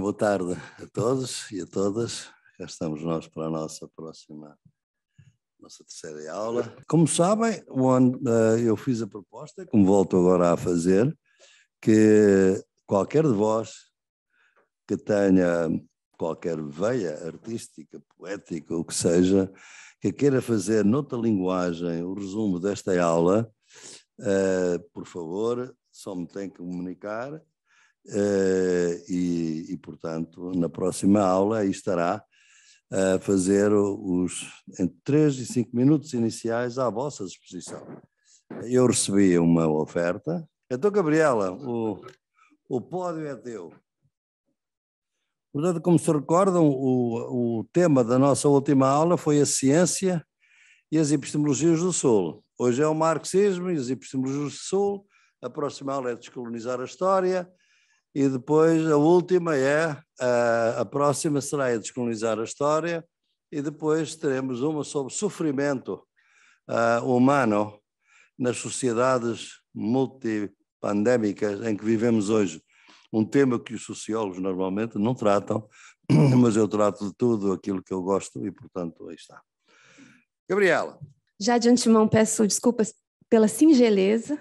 Boa tarde a todos e a todas. Já estamos nós para a nossa próxima, nossa terceira aula. Como sabem, eh, eu fiz a proposta, como volto agora a fazer, que qualquer de vós que tenha qualquer veia artística, poética, o que seja, que queira fazer noutra linguagem o resumo desta aula, eh, por favor, só me tem que comunicar eh, e, e, portanto, na próxima aula aí estará a fazer os entre 3 e 5 minutos iniciais à vossa disposição. Eu recebi uma oferta. Então, Gabriela, o, o pódio é teu. Portanto, como se recordam, o, o tema da nossa última aula foi a ciência e as epistemologias do Sul. Hoje é o marxismo e as epistemologias do Sul. A próxima aula é descolonizar a história. E depois a última é, a, a próxima será a descolonizar a história, e depois teremos uma sobre sofrimento uh, humano nas sociedades multipandémicas em que vivemos hoje. Um tema que os sociólogos normalmente não tratam, mas eu trato de tudo aquilo que eu gosto e, portanto, aí está. Gabriela. Já de antemão peço desculpas pela singeleza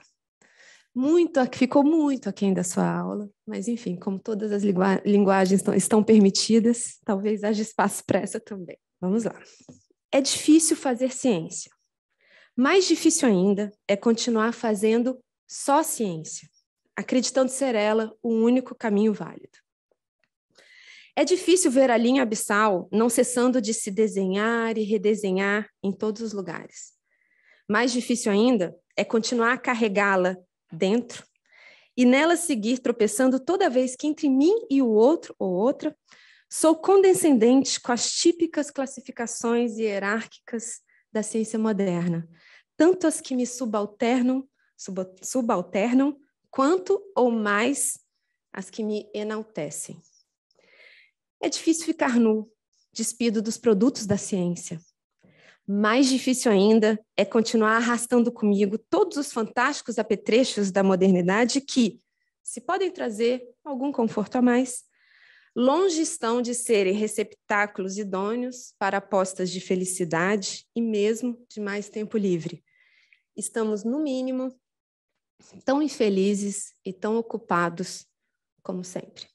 muito, ficou muito aquém da sua aula, mas enfim, como todas as linguagens estão, estão permitidas, talvez haja espaço para essa também. Vamos lá. É difícil fazer ciência. Mais difícil ainda é continuar fazendo só ciência, acreditando ser ela o único caminho válido. É difícil ver a linha abissal não cessando de se desenhar e redesenhar em todos os lugares. Mais difícil ainda é continuar a carregá-la dentro, e nela seguir tropeçando toda vez que entre mim e o outro ou outra sou condescendente com as típicas classificações hierárquicas da ciência moderna, tanto as que me subalternam, sub, subalternam quanto ou mais as que me enaltecem. É difícil ficar nu, despido dos produtos da ciência. Mais difícil ainda é continuar arrastando comigo todos os fantásticos apetrechos da modernidade que, se podem trazer algum conforto a mais, longe estão de serem receptáculos idôneos para apostas de felicidade e mesmo de mais tempo livre. Estamos, no mínimo, tão infelizes e tão ocupados como sempre.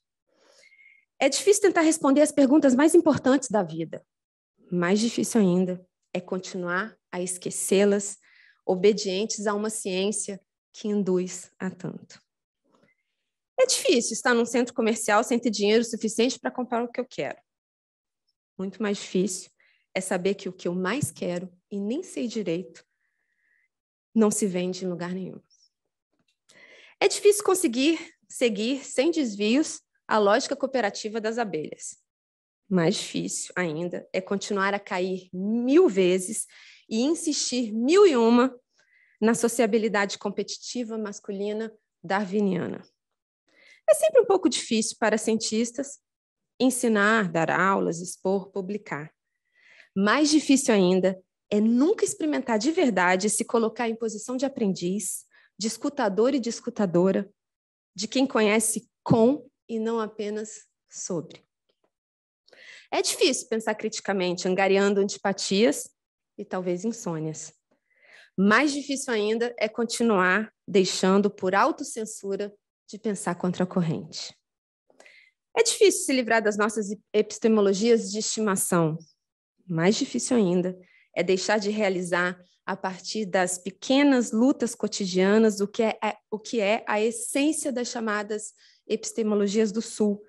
É difícil tentar responder as perguntas mais importantes da vida. Mais difícil ainda é continuar a esquecê-las, obedientes a uma ciência que induz a tanto. É difícil estar num centro comercial sem ter dinheiro suficiente para comprar o que eu quero. Muito mais difícil é saber que o que eu mais quero e nem sei direito não se vende em lugar nenhum. É difícil conseguir seguir sem desvios a lógica cooperativa das abelhas mais difícil ainda é continuar a cair mil vezes e insistir mil e uma na sociabilidade competitiva masculina darwiniana. É sempre um pouco difícil para cientistas ensinar, dar aulas, expor, publicar. Mais difícil ainda é nunca experimentar de verdade se colocar em posição de aprendiz, de escutador e de escutadora, de quem conhece com e não apenas sobre. É difícil pensar criticamente, angariando antipatias e talvez insônias. Mais difícil ainda é continuar deixando por autocensura de pensar contra a corrente. É difícil se livrar das nossas epistemologias de estimação. Mais difícil ainda é deixar de realizar a partir das pequenas lutas cotidianas o que é, o que é a essência das chamadas epistemologias do Sul,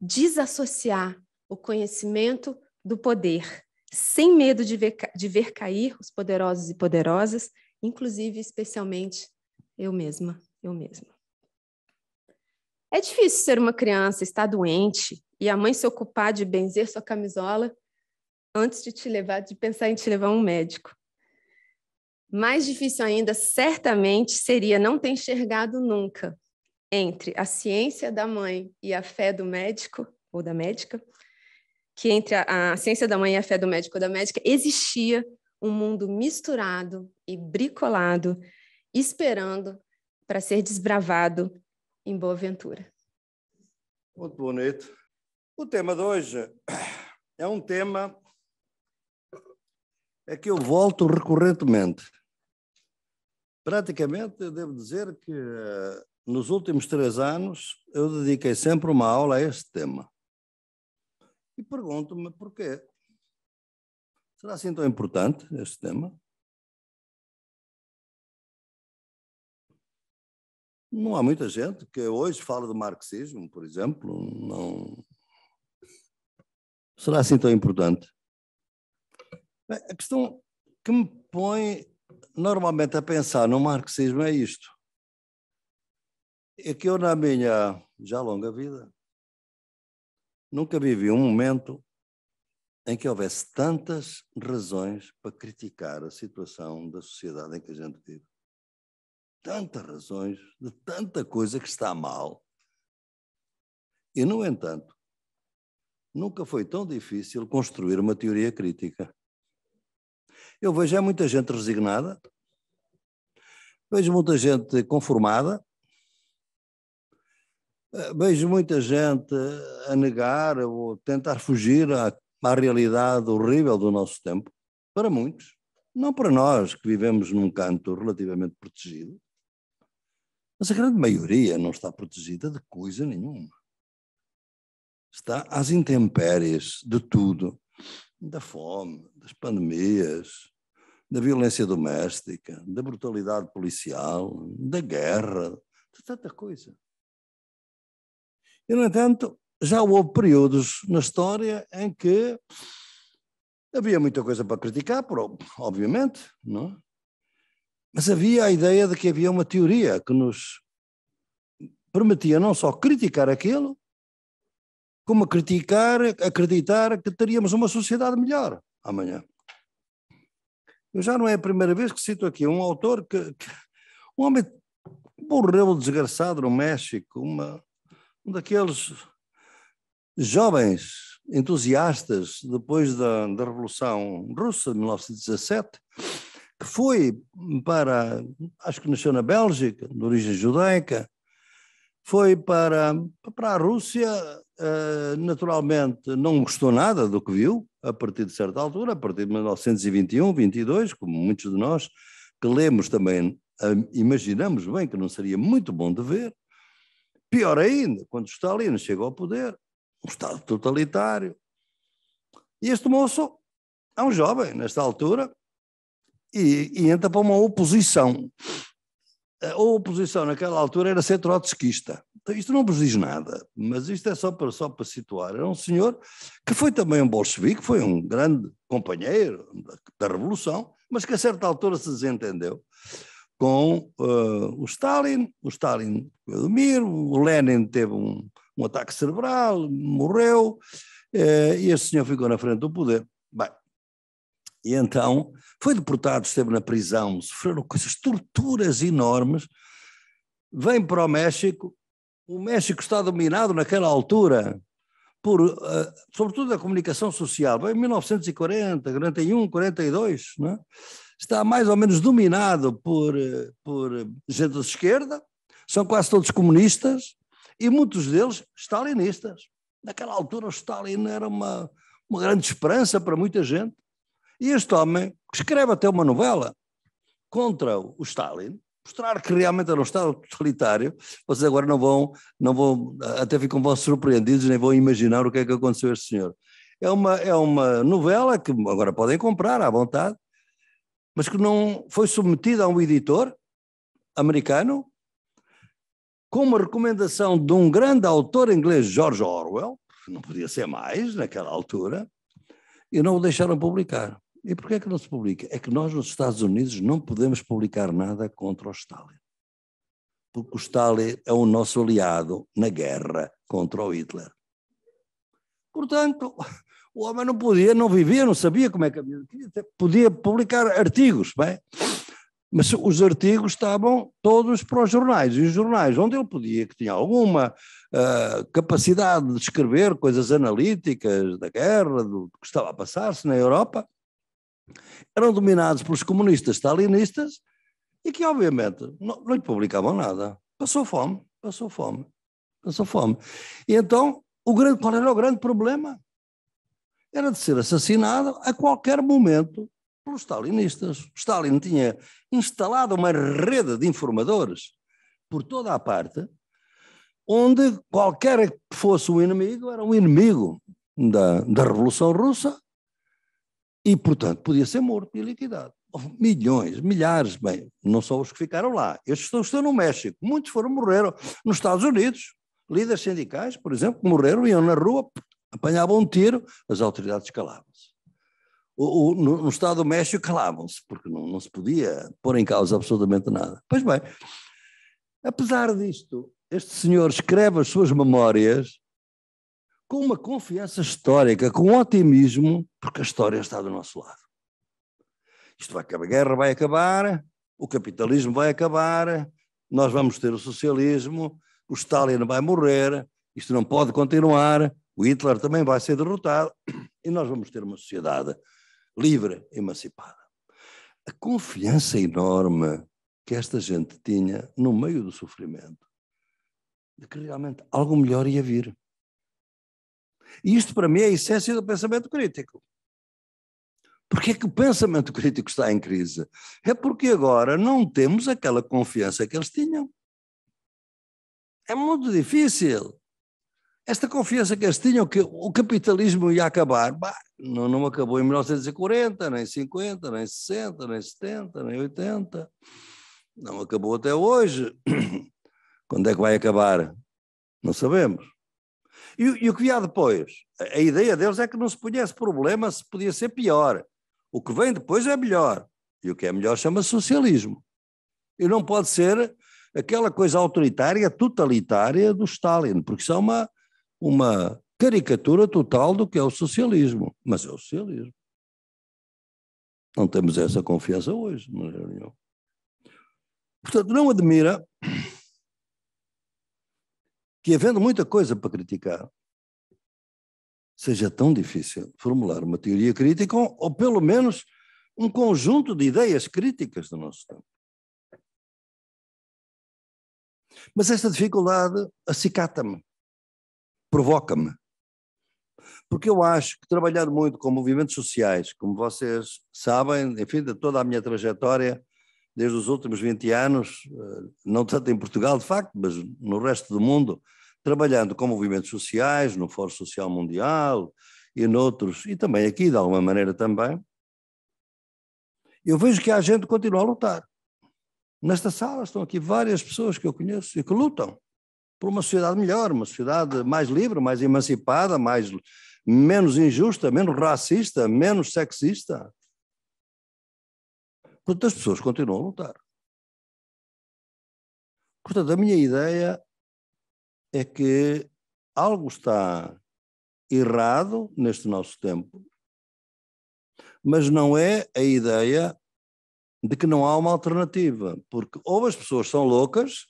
desassociar o conhecimento do poder, sem medo de ver, de ver cair os poderosos e poderosas, inclusive, especialmente, eu mesma, eu mesma. É difícil ser uma criança, estar doente e a mãe se ocupar de benzer sua camisola antes de te levar, de pensar em te levar a um médico. Mais difícil ainda, certamente, seria não ter enxergado nunca entre a ciência da mãe e a fé do médico ou da médica que entre a, a ciência da mãe e a fé do médico ou da médica existia um mundo misturado e bricolado, esperando para ser desbravado em Boa Ventura. Muito bonito. O tema de hoje é um tema a que eu volto recorrentemente. Praticamente, eu devo dizer que eh, nos últimos três anos eu dediquei sempre uma aula a este tema. E pergunto-me porquê. Será assim tão importante este tema? Não há muita gente que hoje fala de marxismo, por exemplo. Não... Será assim tão importante? Bem, a questão que me põe normalmente a pensar no marxismo é isto. É que eu, na minha já longa vida, Nunca vivi um momento em que houvesse tantas razões para criticar a situação da sociedade em que a gente vive. Tantas razões, de tanta coisa que está mal. E, no entanto, nunca foi tão difícil construir uma teoria crítica. Eu vejo já é muita gente resignada, vejo muita gente conformada, eh, vejo muita gente a negar ou tentar fugir à, à realidade horrível do nosso tempo, para muitos, não para nós que vivemos num canto relativamente protegido, mas a grande maioria não está protegida de coisa nenhuma. Está às intempéries de tudo, da fome, das pandemias, da violência doméstica, da brutalidade policial, da guerra, de tanta coisa. E, no entanto, já houve períodos na história em que havia muita coisa para criticar, obviamente, não? É? mas havia a ideia de que havia uma teoria que nos permitia não só criticar aquilo, como criticar, acreditar que teríamos uma sociedade melhor amanhã. Eu já não é a primeira vez que cito aqui um autor que, que um homem morreu desgraçado no México, uma, um daqueles jovens entusiastas depois da, da Revolução Russa de 1917, que foi para, acho que nasceu na Bélgica, de origem judaica, foi para, para a Rússia, eh, naturalmente não gostou nada do que viu, a partir de certa altura, a partir de 1921, 22, como muitos de nós que lemos também, eh, imaginamos bem que não seria muito bom de ver, Pior ainda, quando Stalin chega ao poder, um Estado totalitário. E este moço é um jovem, nesta altura, e, e entra para uma oposição. A oposição naquela altura era ser trotskista. Então, isto não vos diz nada, mas isto é só para, só para situar. Era um senhor que foi também um bolchevique, foi um grande companheiro da, da Revolução, mas que a certa altura se desentendeu com uh, o Stalin, o Stalin foi dormir, o Lenin teve um, um ataque cerebral, morreu, uh, e esse senhor ficou na frente do poder. Bem, e então foi deportado, esteve na prisão, sofreram coisas, torturas enormes, vem para o México, o México está dominado naquela altura por, uh, sobretudo, a comunicação social, em 1940, 41, 42, não é? está mais ou menos dominado por, eh, por eh, gente de esquerda, são quase todos comunistas e muitos deles stalinistas. Naquela altura, o Stalin era uma, uma grande esperança para muita gente. E este homem, que escreve até uma novela contra o Stalin, mostrar que realmente era um Estado totalitário, vocês agora não vão, não vão até ficam vão surpreendidos, nem vão imaginar o que é que aconteceu a este senhor. É uma, é uma novela que agora podem comprar à vontade, mas que não foi submetida a um editor americano com uma recomendação de um grande autor inglês, George Orwell, não podia ser mais naquela altura, e não o deixaram publicar. E porquê é que não se publica? É que nós nos Estados Unidos não podemos publicar nada contra o Stalin. Porque o Stalin é o nosso aliado na guerra contra o Hitler. Portanto, o homem não podia, não vivia, não sabia como é que a vida podia publicar artigos, bem? mas os artigos estavam todos para os jornais, e os jornais onde ele podia, que tinha alguma uh, capacidade de escrever coisas analíticas da guerra, do que estava a passar-se na Europa, eram dominados pelos comunistas stalinistas e que, obviamente, não, não lhe publicavam nada. Passou fome, passou fome, passou fome. E então, o grande, qual era o grande problema? era de ser assassinado a qualquer momento pelos stalinistas. Stalin tinha instalado uma rede de informadores por toda a parte, onde qualquer que fosse o inimigo era um inimigo da, da Revolução Russa e, portanto, podia ser morto e liquidado. Houve milhões, milhares, bem, não só os que ficaram lá. Estes estão, estão no México, muitos foram morreram nos Estados Unidos. Líderes sindicais, por exemplo, morreram, e iam na rua, Apanhava um tiro, as autoridades calavam-se. No, no, Estado do México calavam-se, porque não, não se podia pôr em causa absolutamente nada. Pois bem, apesar disto, este senhor escreve as suas memórias com uma confiança histórica, com um otimismo, porque a história está do nosso lado. Isto vai acabar, a guerra vai acabar, o capitalismo vai acabar, nós vamos ter o socialismo, o Stalin vai morrer, isto não pode continuar, o Hitler também vai ser derrotado e nós vamos ter uma sociedade livre, emancipada. A confiança enorme que esta gente tinha no meio do sofrimento, de que realmente algo melhor ia vir. E isto para mim é a essência do pensamento crítico. Porque é que o pensamento crítico está em crise? É porque agora não temos aquela confiança que eles tinham. É muito difícil esta confiança que eles tinham que o capitalismo ia acabar, bah, não, não acabou em 1940, nem 50, nem 60, nem 70, nem 80. Não acabou até hoje. Quando é que vai acabar? Não sabemos. E, e o que há depois? A, a ideia deles é que não se punhesse problema se podia ser pior. O que vem depois é melhor. E o que é melhor chama-se socialismo. E não pode ser aquela coisa autoritária, totalitária do Stalin, porque isso é uma, uma caricatura total do que é o socialismo. Mas é o socialismo. Não temos essa confiança hoje na reunião. Portanto, não admira que, havendo muita coisa para criticar, seja tão difícil formular uma teoria crítica ou, ou pelo menos, um conjunto de ideias críticas do nosso tempo. Mas esta dificuldade acicata-me provoca-me. Porque eu acho que trabalhar muito com movimentos sociais, como vocês sabem, enfim, de toda a minha trajetória, desde os últimos 20 anos, eh, não tanto em Portugal, de facto, mas no resto do mundo, trabalhando com movimentos sociais, no Fórum Social Mundial e noutros, e também aqui, de alguma maneira também, eu vejo que a gente continua a lutar. Nesta sala estão aqui várias pessoas que eu conheço e que lutam por uma sociedade melhor, uma sociedade mais livre, mais emancipada, mais, menos injusta, menos racista, menos sexista. Portanto, as pessoas continuam a lutar. Portanto, a minha ideia é que algo está errado neste nosso tempo, mas não é a ideia de que não há uma alternativa, porque ou as pessoas são loucas,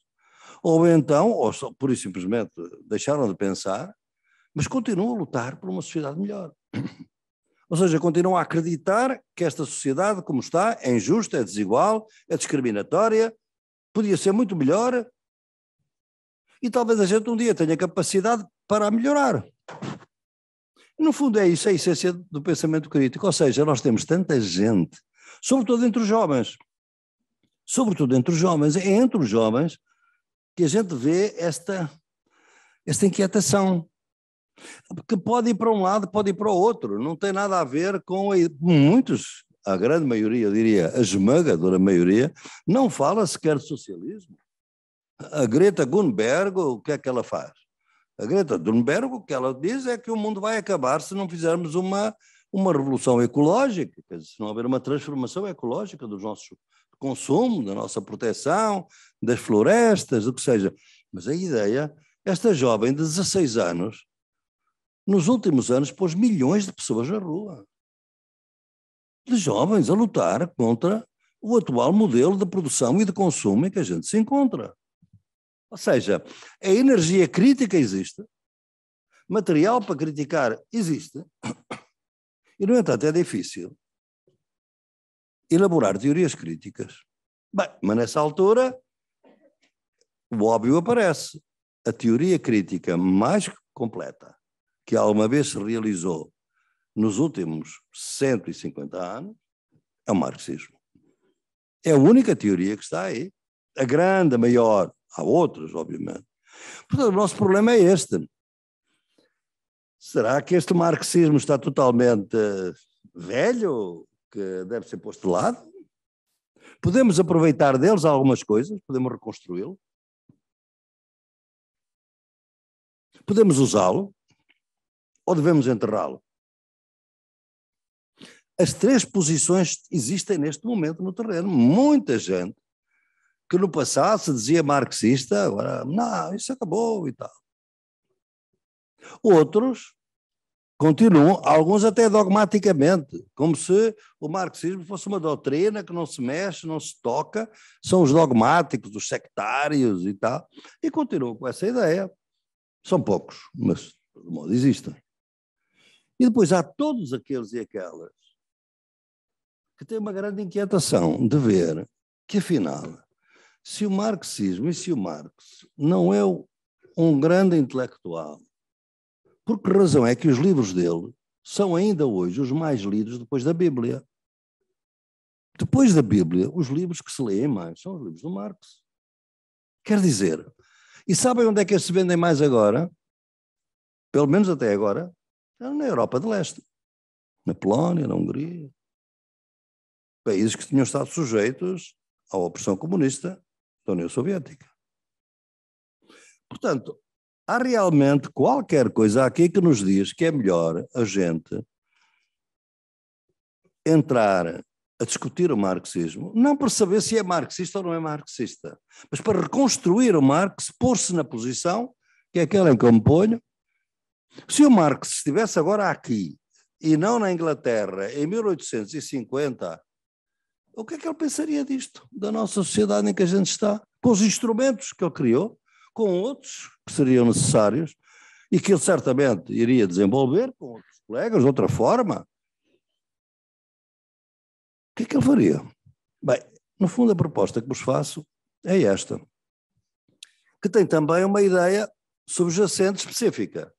ou então, ou só, pura e simplesmente, deixaram de pensar, mas continuam a lutar por uma sociedade melhor. Ou seja, continuam a acreditar que esta sociedade, como está, é injusta, é desigual, é discriminatória, podia ser muito melhor. E talvez a gente um dia tenha capacidade para melhorar. No fundo, é isso é a essência do pensamento crítico. Ou seja, nós temos tanta gente, sobretudo entre os jovens. Sobretudo entre os jovens. É entre os jovens que a gente vê esta, esta inquietação. Porque pode ir para um lado, pode ir para o outro, não tem nada a ver com a, muitos, a grande maioria, eu diria, a esmagadora maioria, não fala sequer de socialismo. A Greta Thunberg, o que é que ela faz? A Greta Thunberg, o que ela diz é que o mundo vai acabar se não fizermos uma, uma revolução ecológica, se não houver uma transformação ecológica dos nossos consumo, da nossa proteção, das florestas, do que seja. Mas a ideia, esta jovem de 16 anos, nos últimos anos pôs milhões de pessoas na rua. De jovens a lutar contra o atual modelo de produção e de consumo em que a gente se encontra. Ou seja, a energia crítica existe, material para criticar existe, e, no entanto, é difícil elaborar teorias críticas. Bem, mas nessa altura, o óbvio aparece. A teoria crítica mais completa que alguma vez se realizou nos últimos 150 anos é o marxismo. É a única teoria que está aí. A grande, a maior, há outras, obviamente. Portanto, o nosso problema é este. Será que este marxismo está totalmente eh, velho? que deve ser posto de lado. Podemos aproveitar deles algumas coisas, podemos reconstruí-lo. Podemos usá-lo ou devemos enterrá-lo? As três posições existem neste momento no terreno. Muita gente que no passado se dizia marxista, agora, não, isso acabou e tal. Outros continuam, alguns até dogmaticamente, como se o marxismo fosse uma doutrina que não se mexe, não se toca, são os dogmáticos, os sectários e tal, e continuam com essa ideia. São poucos, mas de modo existem. E depois há todos aqueles e aquelas que têm uma grande inquietação de ver que, afinal, se o marxismo e se o Marx não é um grande intelectual por que razão é que os livros dele são ainda hoje os mais lidos depois da Bíblia? Depois da Bíblia, os livros que se leem mais são os livros do Marx. Quer dizer, e sabem onde é que eles se vendem mais agora? Pelo menos até agora, na Europa de Leste, na Polónia, na Hungria. Países que tinham estado sujeitos à opressão comunista da União Soviética. Portanto, há realmente qualquer coisa aqui que nos diz que é melhor a gente entrar a discutir o marxismo, não para saber se é marxista ou não é marxista, mas para reconstruir o Marx, pôr-se na posição, que é aquela em que eu me ponho. Se o Marx estivesse agora aqui, e não na Inglaterra, em 1850, o que é que ele pensaria disto, da nossa sociedade em que a gente está, com os instrumentos que ele criou? com outros que seriam necessários e que ele certamente iria desenvolver com outros colegas de outra forma. O que é que ele faria? Bem, no fundo, a proposta que vos faço é esta, que tem também uma ideia subjacente específica.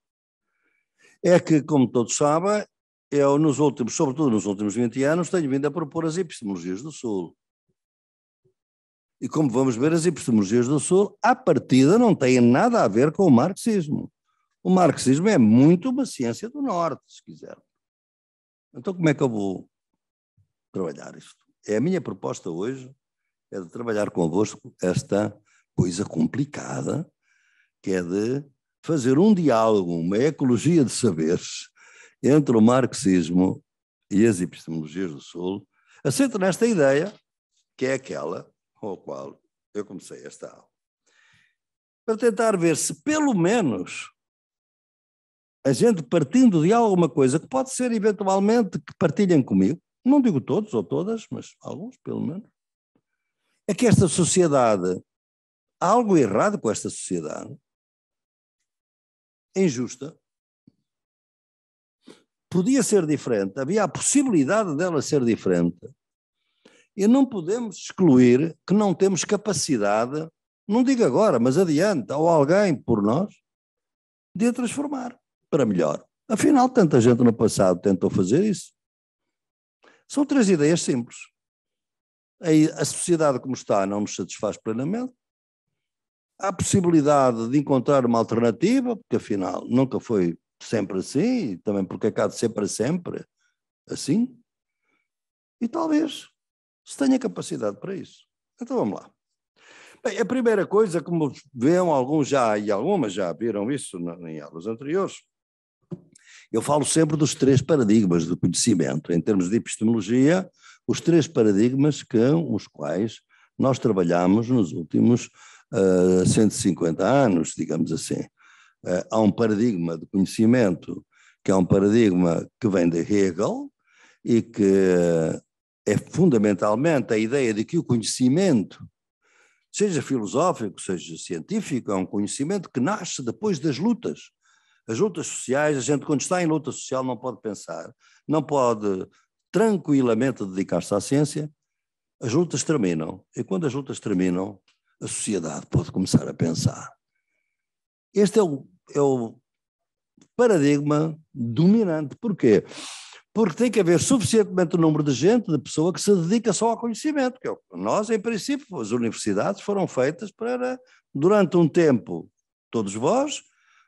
É que, como todos sabem, eu, nos últimos, sobretudo nos últimos 20 anos, tenho vindo a propor as epistemologias do Sul. E como vamos ver, as epistemologias do Sul, à partida, não têm nada a ver com o marxismo. O marxismo é muito uma ciência do Norte, se quiser. Então, como é que eu vou trabalhar isto? É a minha proposta hoje, é de trabalhar convosco esta coisa complicada, que é de fazer um diálogo, uma ecologia de saberes entre o marxismo e as epistemologias do Sul, assenta nesta ideia, que é aquela com o qual eu comecei esta aula. Para tentar ver se, pelo menos, a gente partindo de alguma coisa que pode ser eventualmente que partilhem comigo, não digo todos ou todas, mas alguns, pelo menos, é que esta sociedade, há algo errado com esta sociedade, é injusta, podia ser diferente, havia a possibilidade dela ser diferente, e não podemos excluir que não temos capacidade, não digo agora, mas adiante, ou alguém por nós, de a transformar para melhor. Afinal, tanta gente no passado tentou fazer isso. São três ideias simples. A sociedade como está não nos satisfaz plenamente. Há possibilidade de encontrar uma alternativa, porque afinal nunca foi sempre assim, e também porque acaba de ser para sempre assim. E talvez se tenha capacidade para isso. Então vamos lá. Bem, a primeira coisa, como vêem alguns já e algumas já viram isso em aulas anteriores, eu falo sempre dos três paradigmas do conhecimento. Em termos de epistemologia, os três paradigmas com os quais nós trabalhamos nos últimos uh, ah, 150 anos, digamos assim. Uh, há um paradigma de conhecimento, que é um paradigma que vem de Hegel e que é fundamentalmente a ideia de que o conhecimento, seja filosófico, seja científico, é um conhecimento que nasce depois das lutas. As lutas sociais, a gente, quando está em luta social, não pode pensar, não pode tranquilamente dedicar-se à ciência. As lutas terminam. E quando as lutas terminam, a sociedade pode começar a pensar. Este é o, é o paradigma dominante. Porquê? Porque porque tem que haver suficientemente número de gente, de pessoa que se dedica só ao conhecimento. É que nós, em princípio, as universidades foram feitas para, durante um tempo, todos vós,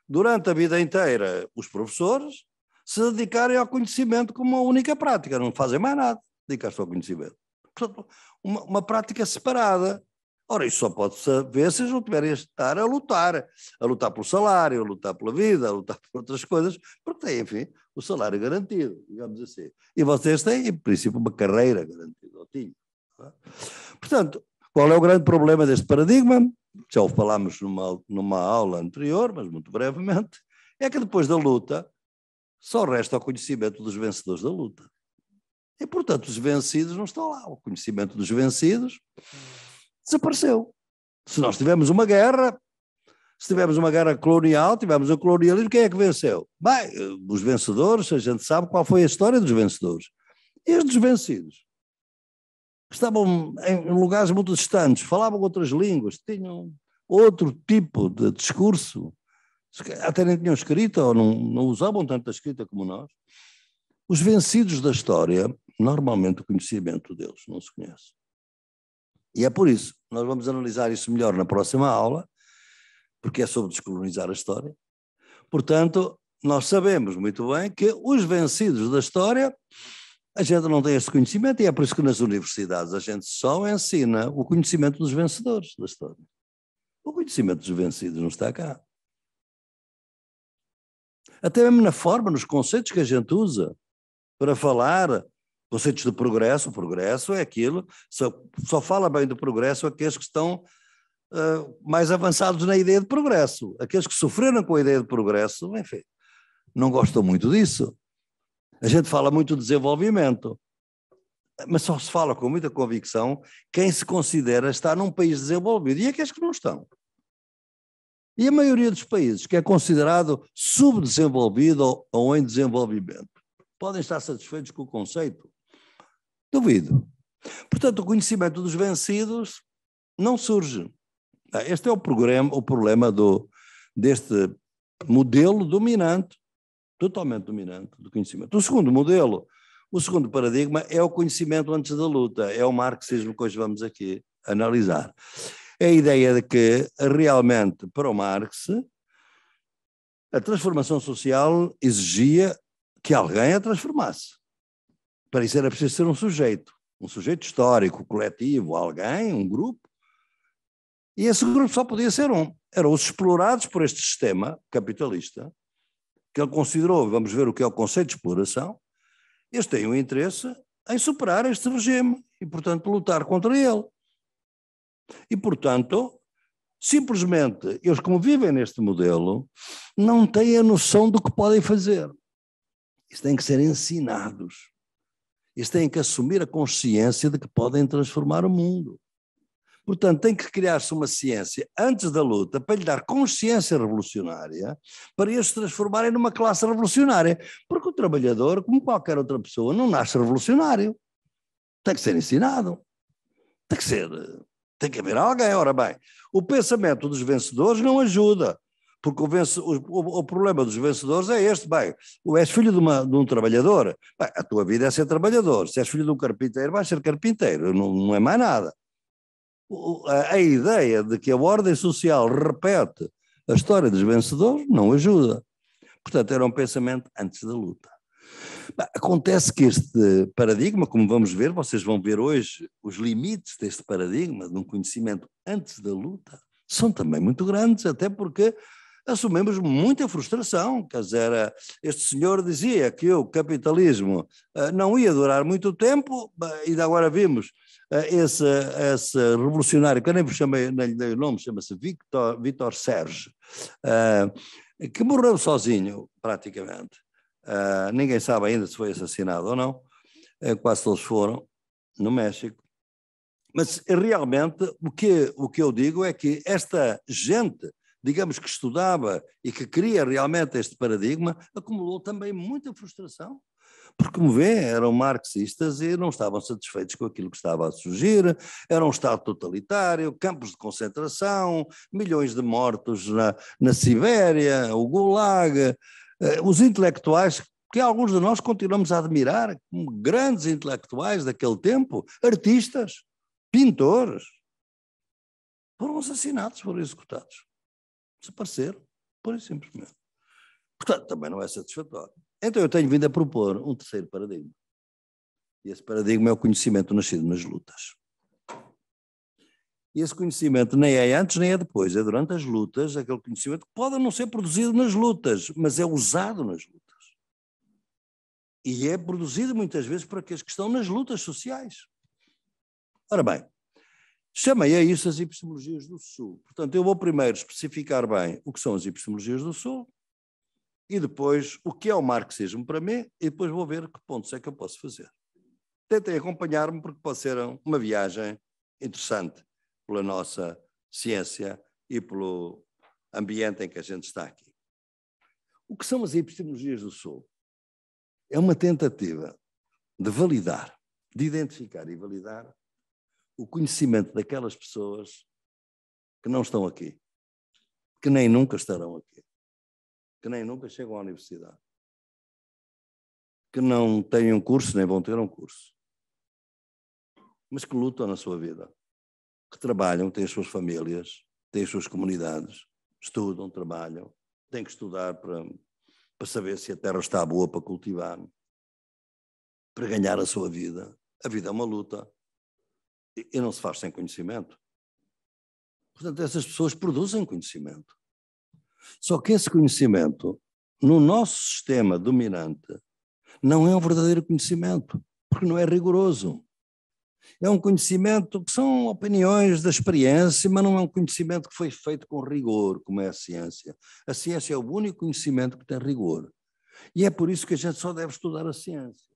durante a vida inteira, os professores, se dedicarem ao conhecimento como uma única prática, não fazem mais nada, dedicar se ao conhecimento. Portanto, uma, uma prática separada, Ora, isso só pode ver se eles não tiverem a estar a lutar, a lutar pelo salário, a lutar pela vida, a lutar por outras coisas, porque têm, enfim, o salário garantido, digamos assim. E vocês têm, em princípio, uma carreira garantida, ou tinham. É? Portanto, qual é o grande problema deste paradigma? Já o falámos numa, numa aula anterior, mas muito brevemente, é que depois da luta só resta o conhecimento dos vencedores da luta. E, portanto, os vencidos não estão lá. O conhecimento dos vencidos desapareceu. Se nós tivemos uma guerra, se tivemos uma guerra colonial, tivemos o colonialismo, quem é que venceu? Bem, os vencedores, a gente sabe qual foi a história dos vencedores. E os desvencidos? Estavam em lugares muito distantes, falavam outras línguas, tinham outro tipo de discurso, até nem tinham escrita ou não, não usavam tanta escrita como nós. Os vencidos da história, normalmente o conhecimento deles não se conhece. E é por isso, nós vamos analisar isso melhor na próxima aula, porque é sobre descolonizar a história. Portanto, nós sabemos muito bem que os vencidos da história, a gente não tem esse conhecimento, e é por isso que nas universidades a gente só ensina o conhecimento dos vencedores da história. O conhecimento dos vencidos não está cá. Até mesmo na forma, nos conceitos que a gente usa para falar Conceitos do progresso, o progresso é aquilo, só, só fala bem do progresso aqueles que estão uh, mais avançados na ideia de progresso. Aqueles que sofreram com a ideia de progresso, enfim, não gostam muito disso. A gente fala muito de desenvolvimento, mas só se fala com muita convicção quem se considera estar num país desenvolvido e aqueles que não estão. E a maioria dos países que é considerado subdesenvolvido ou em desenvolvimento podem estar satisfeitos com o conceito. Duvido. Portanto, o conhecimento dos vencidos não surge. Ah, este é o, programa, o problema do, deste modelo dominante, totalmente dominante do conhecimento. O segundo modelo, o segundo paradigma é o conhecimento antes da luta, é o marxismo que hoje vamos aqui analisar. É a ideia de que realmente para o Marx a transformação social exigia que alguém a transformasse. Para isso era preciso ser um sujeito, um sujeito histórico, coletivo, alguém, um grupo. E esse grupo só podia ser um. Eram os explorados por este sistema capitalista, que ele considerou, vamos ver o que é o conceito de exploração, eles têm o um interesse em superar este regime e, portanto, lutar contra ele. E, portanto, simplesmente eles, como vivem neste modelo, não têm a noção do que podem fazer. Isso tem que ser ensinados. Eles têm que assumir a consciência de que podem transformar o mundo. Portanto, tem que criar-se uma ciência antes da luta para lhe dar consciência revolucionária, para eles se transformarem numa classe revolucionária. Porque o trabalhador, como qualquer outra pessoa, não nasce revolucionário. Tem que ser ensinado. Tem que ser. Tem que haver alguém. Ora bem, o pensamento dos vencedores não ajuda. Porque o, vence, o, o, problema dos vencedores é este, bem, és filho de, uma, de um trabalhador, bem, a tua vida é ser trabalhador, se és filho de um carpinteiro, vais ser carpinteiro, não, não é mais nada. A, a ideia de que a ordem social repete a história dos vencedores não ajuda. Portanto, era um pensamento antes da luta. Acontece que este paradigma, como vamos ver, vocês vão ver hoje os limites deste paradigma, de um conhecimento antes da luta, são também muito grandes, até porque assumimos muita frustração. Quer dizer, eh, este senhor dizia que o capitalismo eh, não ia durar muito tempo, eh, e agora vimos esse, esse revolucionário, que eu nem vos chamei, nem lhe dei o nome, chama-se Victor, Victor Serge, que morreu sozinho, praticamente. Ninguém sabe ainda se foi assassinado ou não, quase todos foram, no México. Mas realmente o que, o que eu digo é que esta gente digamos, que estudava e que queria realmente este paradigma, acumulou também muita frustração. Porque, como vê, eram marxistas e não estavam satisfeitos com aquilo que estava a surgir. Era um Estado totalitário, campos de concentração, milhões de mortos na, na Sibéria, o Gulag. Eh, os intelectuais que alguns de nós continuamos a admirar como grandes intelectuais daquele tempo, artistas, pintores, foram assassinados, foram executados desapareceram, pura e simplesmente. Portanto, também não é satisfatório. Então eu tenho vindo a propor um terceiro paradigma. E esse paradigma é o conhecimento nascido nas lutas. E esse conhecimento nem é antes nem é depois, é durante as lutas, aquele conhecimento que pode não ser produzido nas lutas, mas é usado nas lutas. E é produzido muitas vezes por aqueles que estão nas lutas sociais. Ora bem, Chamei a isso as epistemologias do Sul. Portanto, eu vou primeiro especificar bem o que são as epistemologias do Sul e depois o que é o marxismo para mim e depois vou ver que pontos é que eu posso fazer. Tentem acompanhar-me porque pode ser uma viagem interessante pela nossa ciência e pelo ambiente em que a gente está aqui. O que são as epistemologias do Sul? É uma tentativa de validar, de identificar e validar o conhecimento daquelas pessoas que não estão aqui, que nem nunca estarão aqui, que nem nunca chegam à universidade, que não têm um curso, nem vão ter um curso, mas que lutam na sua vida, que trabalham, têm as suas famílias, têm as suas comunidades, estudam, trabalham, têm que estudar para, para saber se a terra está boa para cultivar, para ganhar a sua vida. A vida é uma luta e não se faz sem conhecimento. Portanto, essas pessoas produzem conhecimento. Só que esse conhecimento, no nosso sistema dominante, não é um verdadeiro conhecimento, porque não é rigoroso. É um conhecimento que são opiniões da experiência, mas não é um conhecimento que foi feito com rigor, como é a ciência. A ciência é o único conhecimento que tem rigor. E é por isso que a gente só deve estudar a ciência.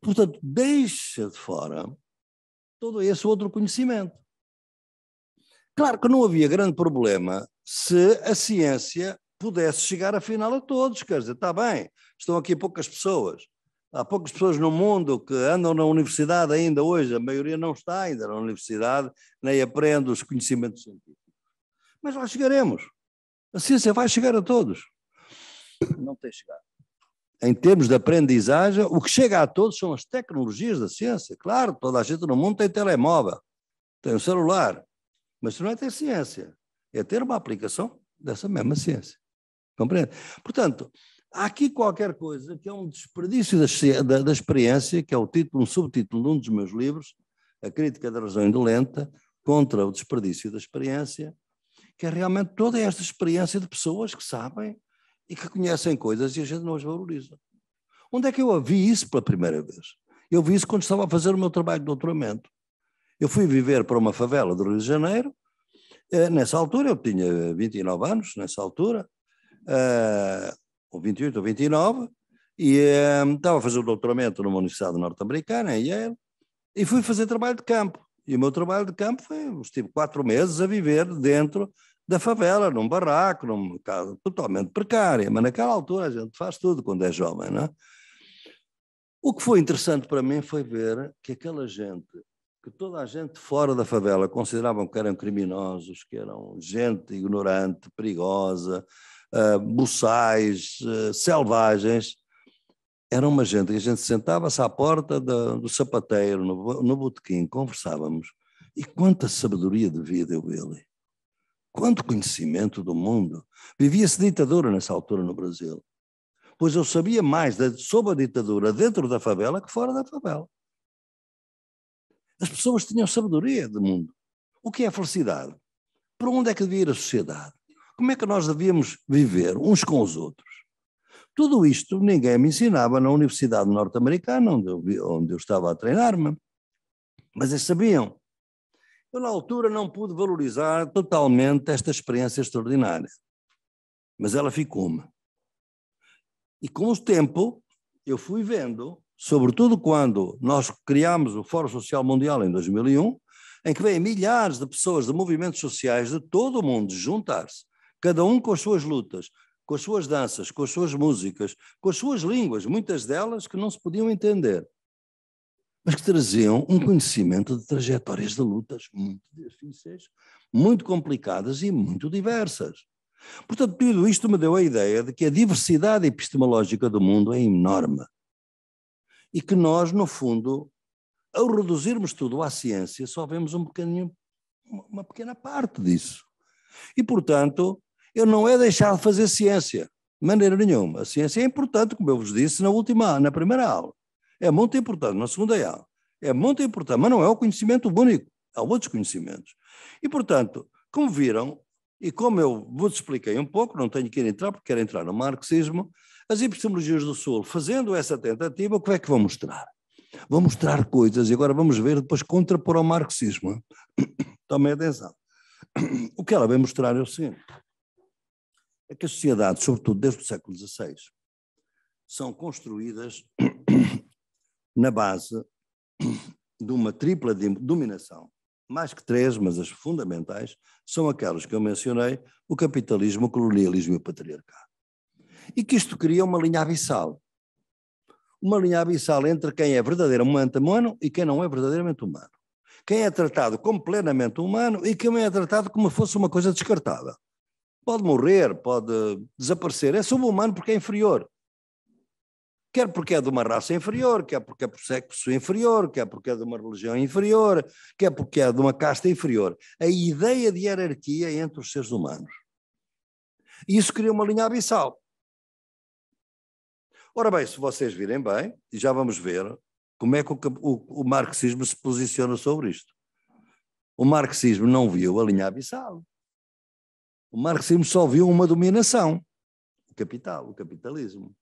Portanto, deixa de fora todo esse outro conhecimento. Claro que não havia grande problema se a ciência pudesse chegar afinal a todos, quer dizer, está bem, estão aqui poucas pessoas, há poucas pessoas no mundo que andam na universidade ainda hoje, a maioria não está ainda na universidade, nem aprende os conhecimentos científicos. Mas lá chegaremos. A ciência vai chegar a todos. Não tem chegado em termos de aprendizagem, o que chega a todos são as tecnologias da ciência. Claro, toda a gente no mundo tem telemóvel, tem um celular, mas isso não é ter ciência, é ter uma aplicação dessa mesma ciência. Compreende? Portanto, há aqui qualquer coisa que é um desperdício da, da, da experiência, que é o título, um subtítulo de um dos meus livros, A Crítica da Razão Indolenta, contra o desperdício da experiência, que é realmente toda esta experiência de pessoas que sabem e que conhecem coisas e a gente não as valoriza. Onde é que eu ouvi isso pela primeira vez? Eu vi isso quando estava a fazer o meu trabalho de doutoramento. Eu fui viver para uma favela do Rio de Janeiro, eh, nessa altura, eu tinha 29 anos, nessa altura, eh, ou 28 ou 29, e eh, estava a fazer o doutoramento numa universidade norte-americana, em Yale, e fui fazer trabalho de campo. E o meu trabalho de campo foi, estive quatro meses a viver dentro da favela, num barraco, numa casa totalmente precária. Mas naquela altura a gente faz tudo quando é jovem, não é? O que foi interessante para mim foi ver que aquela gente, que toda a gente fora da favela consideravam que eram criminosos, que eram gente ignorante, perigosa, uh, buçais, uh, selvagens, era uma gente que a gente sentava-se à porta da, do sapateiro, no, no botequim, conversávamos. E quanta sabedoria de vida eu vi ali. Quanto conhecimento do mundo! Vivia-se ditadura nessa altura no Brasil. Pois eu sabia mais sobre a ditadura dentro da favela que fora da favela. As pessoas tinham sabedoria do mundo. O que é felicidade? Para onde é que devia ir a sociedade? Como é que nós devíamos viver uns com os outros? Tudo isto ninguém me ensinava na Universidade Norte-Americana, onde, eu, onde eu estava a treinar-me. Mas eles sabiam eu, na altura, não pude valorizar totalmente esta experiência extraordinária, mas ela ficou-me. E com o tempo, eu fui vendo, sobretudo quando nós criámos o Fórum Social Mundial em 2001, em que vêm milhares de pessoas de movimentos sociais de todo o mundo juntar-se, cada um com as suas lutas, com as suas danças, com as suas músicas, com as suas línguas, muitas delas que não se podiam entender mas que traziam um conhecimento de trajetórias de lutas muito difíceis, muito complicadas e muito diversas. Portanto, tudo isto me deu a ideia de que a diversidade epistemológica do mundo é enorme e que nós, no fundo, ao reduzirmos tudo à ciência, só vemos um pequenininho, uma pequena parte disso. E, portanto, eu não é deixar de fazer ciência, de maneira nenhuma. A ciência é importante, como eu vos disse na última, na primeira aula. É muito importante, na segunda é A. É muito importante, mas não é o conhecimento único, há outros conhecimentos. E, portanto, como viram, e como eu vos expliquei um pouco, não tenho que entrar, porque quero entrar no marxismo, as epistemologias do Sul, fazendo essa tentativa, o que é que vão mostrar? Vão mostrar coisas, e agora vamos ver depois contrapor ao marxismo. Tomem atenção. O que ela vem mostrar é o seguinte: é que as sociedades, sobretudo desde o século XVI, são construídas na base de uma tripla dominação. Mais que três, mas as fundamentais são aquelas que eu mencionei: o capitalismo, o colonialismo e o patriarcado. E que isto cria uma linha abissal. Uma linha abissal entre quem é verdadeiramente humano e quem não é verdadeiramente humano. Quem é tratado como plenamente humano e quem é tratado como fosse uma coisa descartável. Pode morrer, pode desaparecer, é sub-humano porque é inferior quer porque é de uma raça inferior, quer porque é por sexo inferior, quer porque é de uma religião inferior, quer porque é de uma casta inferior. A ideia de hierarquia é entre os seres humanos. Isso cria uma linha abissal. Ora bem, se vocês virem bem, e já vamos ver como é que o, o, o marxismo se posiciona sobre isto. O marxismo não viu a linha abissal. O marxismo só viu uma dominação, o capital, o capitalismo.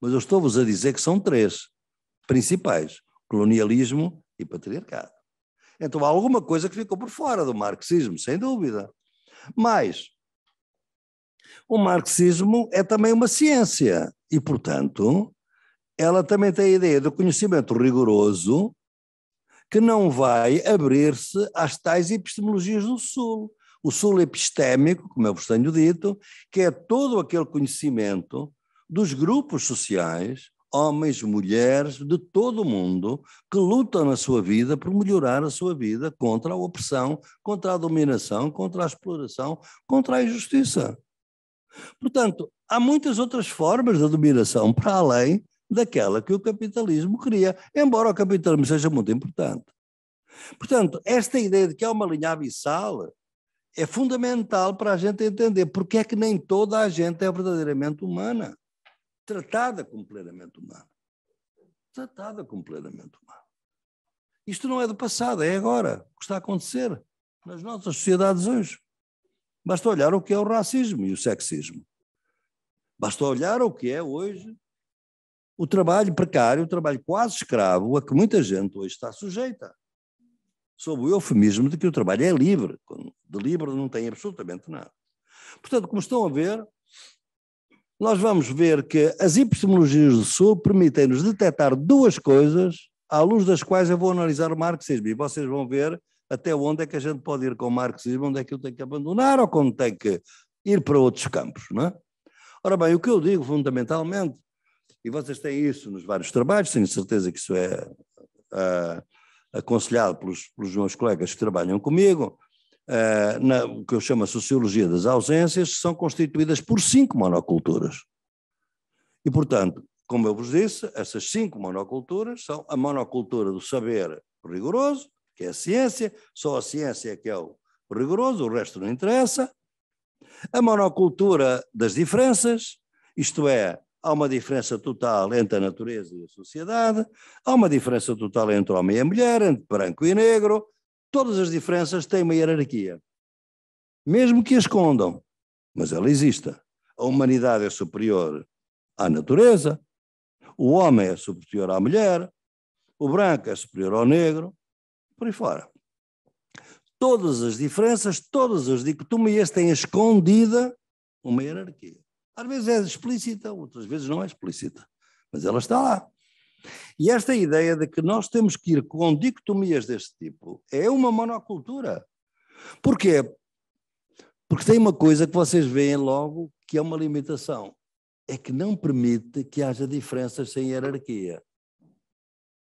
Mas eu estou-vos a dizer que são três principais: colonialismo e patriarcado. Então há alguma coisa que ficou por fora do marxismo, sem dúvida. Mas o marxismo é também uma ciência e, portanto, ela também tem a ideia do conhecimento rigoroso que não vai abrir-se às tais epistemologias do Sul. O Sul epistémico, como eu vos tenho dito, que é todo aquele conhecimento dos grupos sociais, homens, mulheres, de todo o mundo, que lutam na sua vida por melhorar a sua vida contra a opressão, contra a dominação, contra a exploração, contra a injustiça. Portanto, há muitas outras formas de dominação para além daquela que o capitalismo cria, embora o capitalismo seja muito importante. Portanto, esta ideia de que há uma linha abissal é fundamental para a gente entender porque é que nem toda a gente é verdadeiramente humana tratada como plenamente humana. Tratada como plenamente humana. Isto não é do passado, é agora, o que está a acontecer nas nossas sociedades hoje. Basta olhar o que é o racismo e o sexismo. Basta olhar o que é hoje o trabalho precário, o trabalho quase escravo, a que muita gente hoje está sujeita. Sob o eufemismo de que o trabalho é livre. De livre não tem absolutamente nada. Portanto, como estão a ver, nós vamos ver que as epistemologias do Sul permitem-nos detectar duas coisas à luz das quais eu vou analisar o marxismo. E vocês vão ver até onde é que a gente pode ir com o marxismo, onde é que eu tenho que abandonar ou quando tenho que ir para outros campos. Não é? Ora bem, o que eu digo fundamentalmente, e vocês têm isso nos vários trabalhos, tenho certeza que isso é uh, aconselhado pelos, pelos meus colegas que trabalham comigo, eh, na, o que eu chamo a sociologia das ausências, são constituídas por cinco monoculturas. E, portanto, como eu vos disse, essas cinco monoculturas são a monocultura do saber rigoroso, que é a ciência, só a ciência é que é o rigoroso, o resto não interessa. A monocultura das diferenças, isto é, há uma diferença total entre a natureza e a sociedade, há uma diferença total entre homem e mulher, entre branco e negro, Todas as diferenças têm uma hierarquia. Mesmo que a escondam, mas ela existe. A humanidade é superior à natureza, o homem é superior à mulher, o branco é superior ao negro, por aí fora. Todas as diferenças, todas as dicotomias têm escondida uma hierarquia. Às vezes é explícita, outras vezes não é explícita, mas ela está lá. E esta ideia de que nós temos que ir com dicotomias deste tipo é uma monocultura. Porquê? Porque tem uma coisa que vocês veem logo que é uma limitação. É que não permite que haja diferenças sem hierarquia.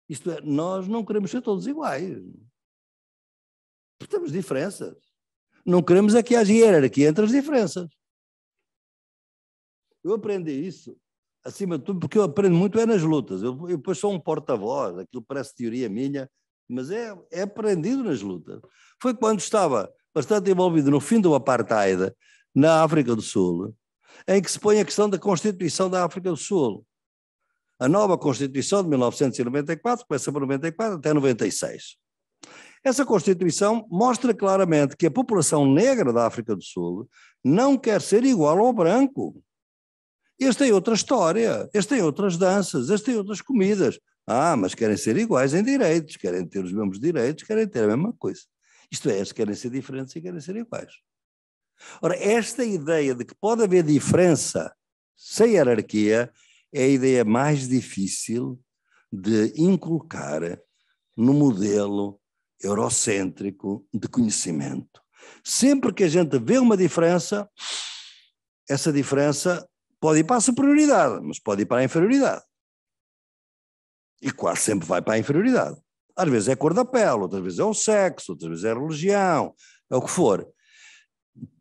Isto é, nós não queremos ser todos iguais. Porque temos diferenças. Não queremos é que haja hierarquia entre as diferenças. Eu aprendi isso acima de tudo, porque eu aprendo muito é nas lutas. Eu, eu depois sou um porta-voz, aquilo parece teoria minha, mas é, é aprendido nas lutas. Foi quando estava bastante envolvido no fim do apartheid na África do Sul, em que se põe a questão da Constituição da África do Sul. A nova Constituição de 1994, começa por 94 até 96. Essa Constituição mostra claramente que a população negra da África do Sul não quer ser igual ao branco. Eles têm outra história, eles têm outras danças, eles têm outras comidas. Ah, mas querem ser iguais em direitos, querem ter os mesmos direitos, querem ter a mesma coisa. Isto é, eles querem ser diferentes e querem ser iguais. Ora, esta ideia de que pode haver diferença sem hierarquia é a ideia mais difícil de inculcar no modelo eurocêntrico de conhecimento. Sempre que a gente vê uma diferença, essa diferença Pode ir para a superioridade, mas pode ir para a inferioridade. E quase sempre vai para a inferioridade. Às vezes é a cor da pele, outras vezes é o sexo, outras vezes é a religião, é o que for.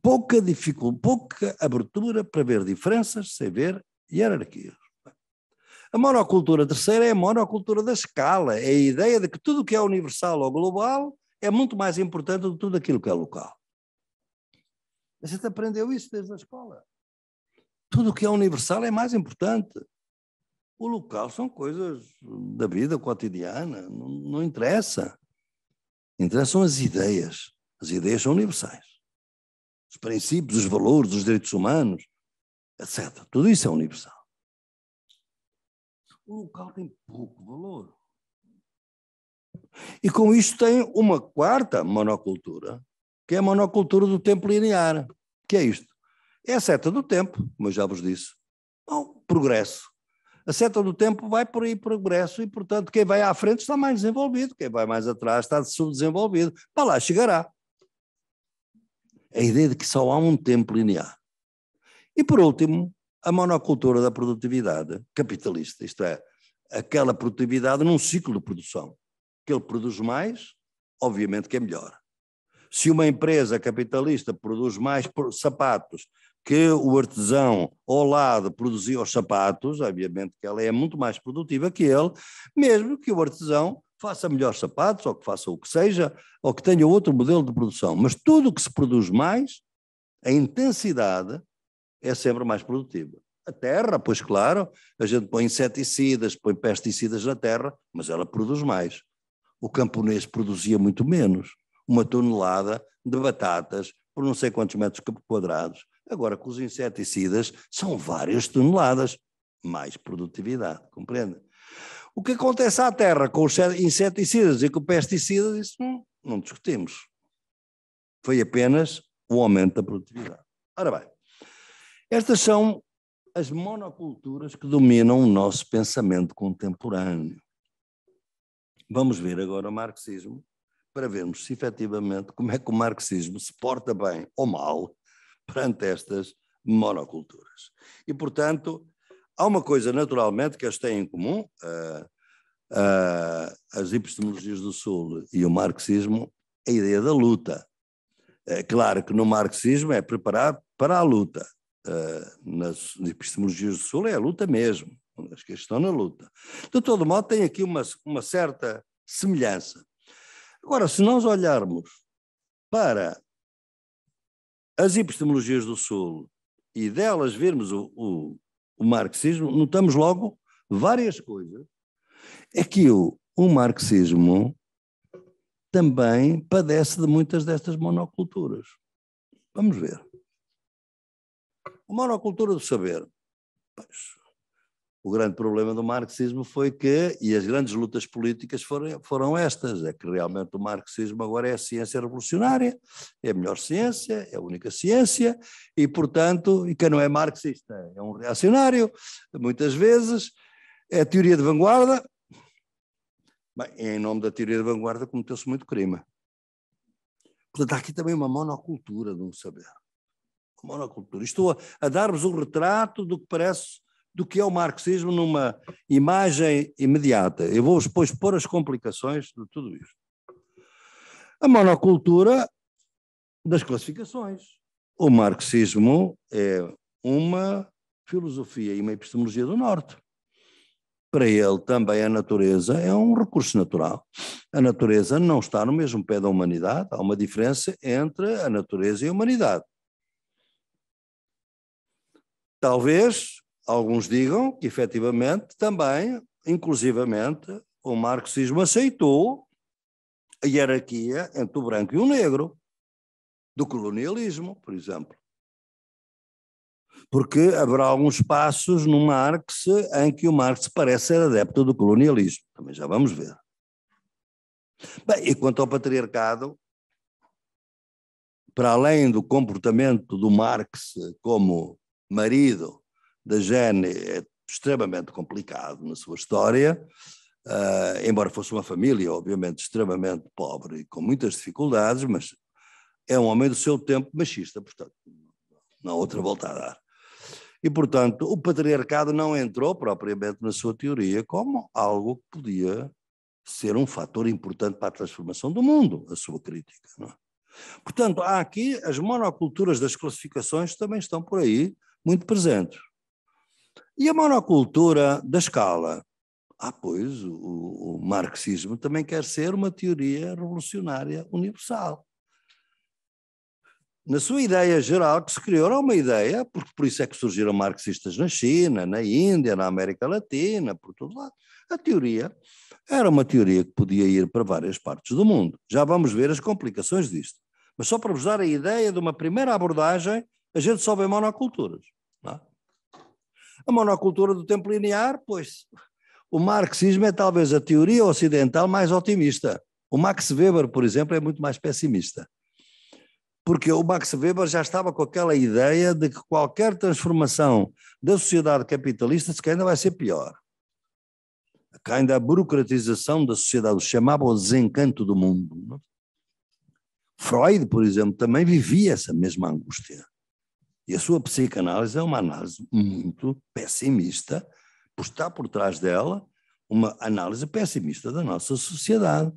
Pouca dificuldade, pouca abertura para ver diferenças sem ver hierarquias. A monocultura terceira é a monocultura da escala, é a ideia de que tudo o que é universal ou global é muito mais importante do que tudo aquilo que é local. A gente aprendeu isso desde a escola. Tudo o que é universal é mais importante. O local são coisas da vida cotidiana, não, não interessa. Interessam as ideias. As ideias são universais. Os princípios, os valores, os direitos humanos, etc. Tudo isso é universal. O local tem pouco valor. E com isto tem uma quarta monocultura, que é a monocultura do tempo linear, que é isto. É a seta do tempo, como eu já vos disse. Bom, progresso. A seta do tempo vai por aí progresso e, portanto, quem vai à frente está mais desenvolvido, quem vai mais atrás está subdesenvolvido. Para lá chegará. A ideia de que só há um tempo linear. E, por último, a monocultura da produtividade capitalista, isto é, aquela produtividade num ciclo de produção. Que ele produz mais, obviamente que é melhor. Se uma empresa capitalista produz mais sapatos que o artesão ao lado produzia os sapatos, obviamente que ela é muito mais produtiva que ele, mesmo que o artesão faça melhores sapatos, ou que faça o que seja, ou que tenha outro modelo de produção. Mas tudo o que se produz mais, a intensidade é sempre mais produtiva. A terra, pois claro, a gente põe inseticidas, põe pesticidas na terra, mas ela produz mais. O camponês produzia muito menos. Uma tonelada de batatas por não sei quantos metros quadrados. Agora, com os inseticidas, são várias toneladas, mais produtividade, compreende? O que acontece à terra com os inseticidas e com pesticidas, isso não, não discutimos. Foi apenas o aumento da produtividade. Ora bem, estas são as monoculturas que dominam o nosso pensamento contemporâneo. Vamos ver agora o marxismo para vermos se efetivamente como é que o marxismo se porta bem ou mal perante estas monoculturas. E, portanto, há uma coisa naturalmente que as têm em comum, uh, uh, as epistemologias do Sul e o marxismo, a ideia da luta. É claro que no marxismo é preparar para a luta. Uh, nas epistemologias do Sul é a luta mesmo, as que estão na luta. De todo modo, tem aqui uma, uma certa semelhança. Agora, se nós olharmos para as epistemologias do Sul e delas vermos o, o, o marxismo, notamos logo várias coisas. É que o, o marxismo também padece de muitas destas monoculturas. Vamos ver. A monocultura do saber. Pois, o grande problema do marxismo foi que, e as grandes lutas políticas foram, foram estas, é que realmente o marxismo agora é a ciência revolucionária, é a melhor ciência, é a única ciência, e portanto, e quem não é marxista é um reacionário, muitas vezes, é a teoria de vanguarda, Bem, é em nome da teoria de vanguarda cometeu-se muito crime. Portanto, há aqui também uma monocultura de um saber. Uma monocultura. Estou a, a dar-vos o um retrato do que parece do que é o marxismo numa imagem imediata. Eu vou depois pôr as complicações de tudo isto. A monocultura das classificações. O marxismo é uma filosofia e uma epistemologia do Norte. Para ele também a natureza é um recurso natural. A natureza não está no mesmo pé da humanidade, há uma diferença entre a natureza e a humanidade. Talvez alguns digam que efetivamente também, inclusivamente, o marxismo aceitou a hierarquia entre o branco e o negro, do colonialismo, por exemplo. Porque haverá alguns passos no Marx em que o Marx parece ser adepto do colonialismo. Também já vamos ver. Bem, e quanto ao patriarcado, para além do comportamento do Marx como marido da Jane é extremamente complicado na sua história, uh, embora fosse uma família, obviamente, extremamente pobre e com muitas dificuldades, mas é um homem do seu tempo machista, portanto, não há outra volta a dar. E, portanto, o patriarcado não entrou propriamente na sua teoria como algo que podia ser um fator importante para a transformação do mundo, a sua crítica. É? Portanto, há aqui as monoculturas das classificações também estão por aí muito presentes. E a monocultura da escala? Ah, pois, o, o marxismo também quer ser uma teoria revolucionária universal na sua ideia geral, que se criou, era uma ideia, porque por isso é que surgiram marxistas na China, na Índia, na América Latina, por todo lado. A teoria era uma teoria que podia ir para várias partes do mundo. Já vamos ver as complicações disto. Mas só para vos dar a ideia de uma primeira abordagem, a gente só vê monoculturas. A monocultura do tempo linear, pois o marxismo é talvez a teoria ocidental mais otimista. O Max Weber, por exemplo, é muito mais pessimista. Porque o Max Weber já estava com aquela ideia de que qualquer transformação da sociedade capitalista se ainda vai ser pior. Que ainda a burocratização da sociedade, o chamava o desencanto do mundo. É? Freud, por exemplo, também vivia essa mesma angústia. E a sua psicanálise é uma análise muito pessimista, por estar por trás dela uma análise pessimista da nossa sociedade,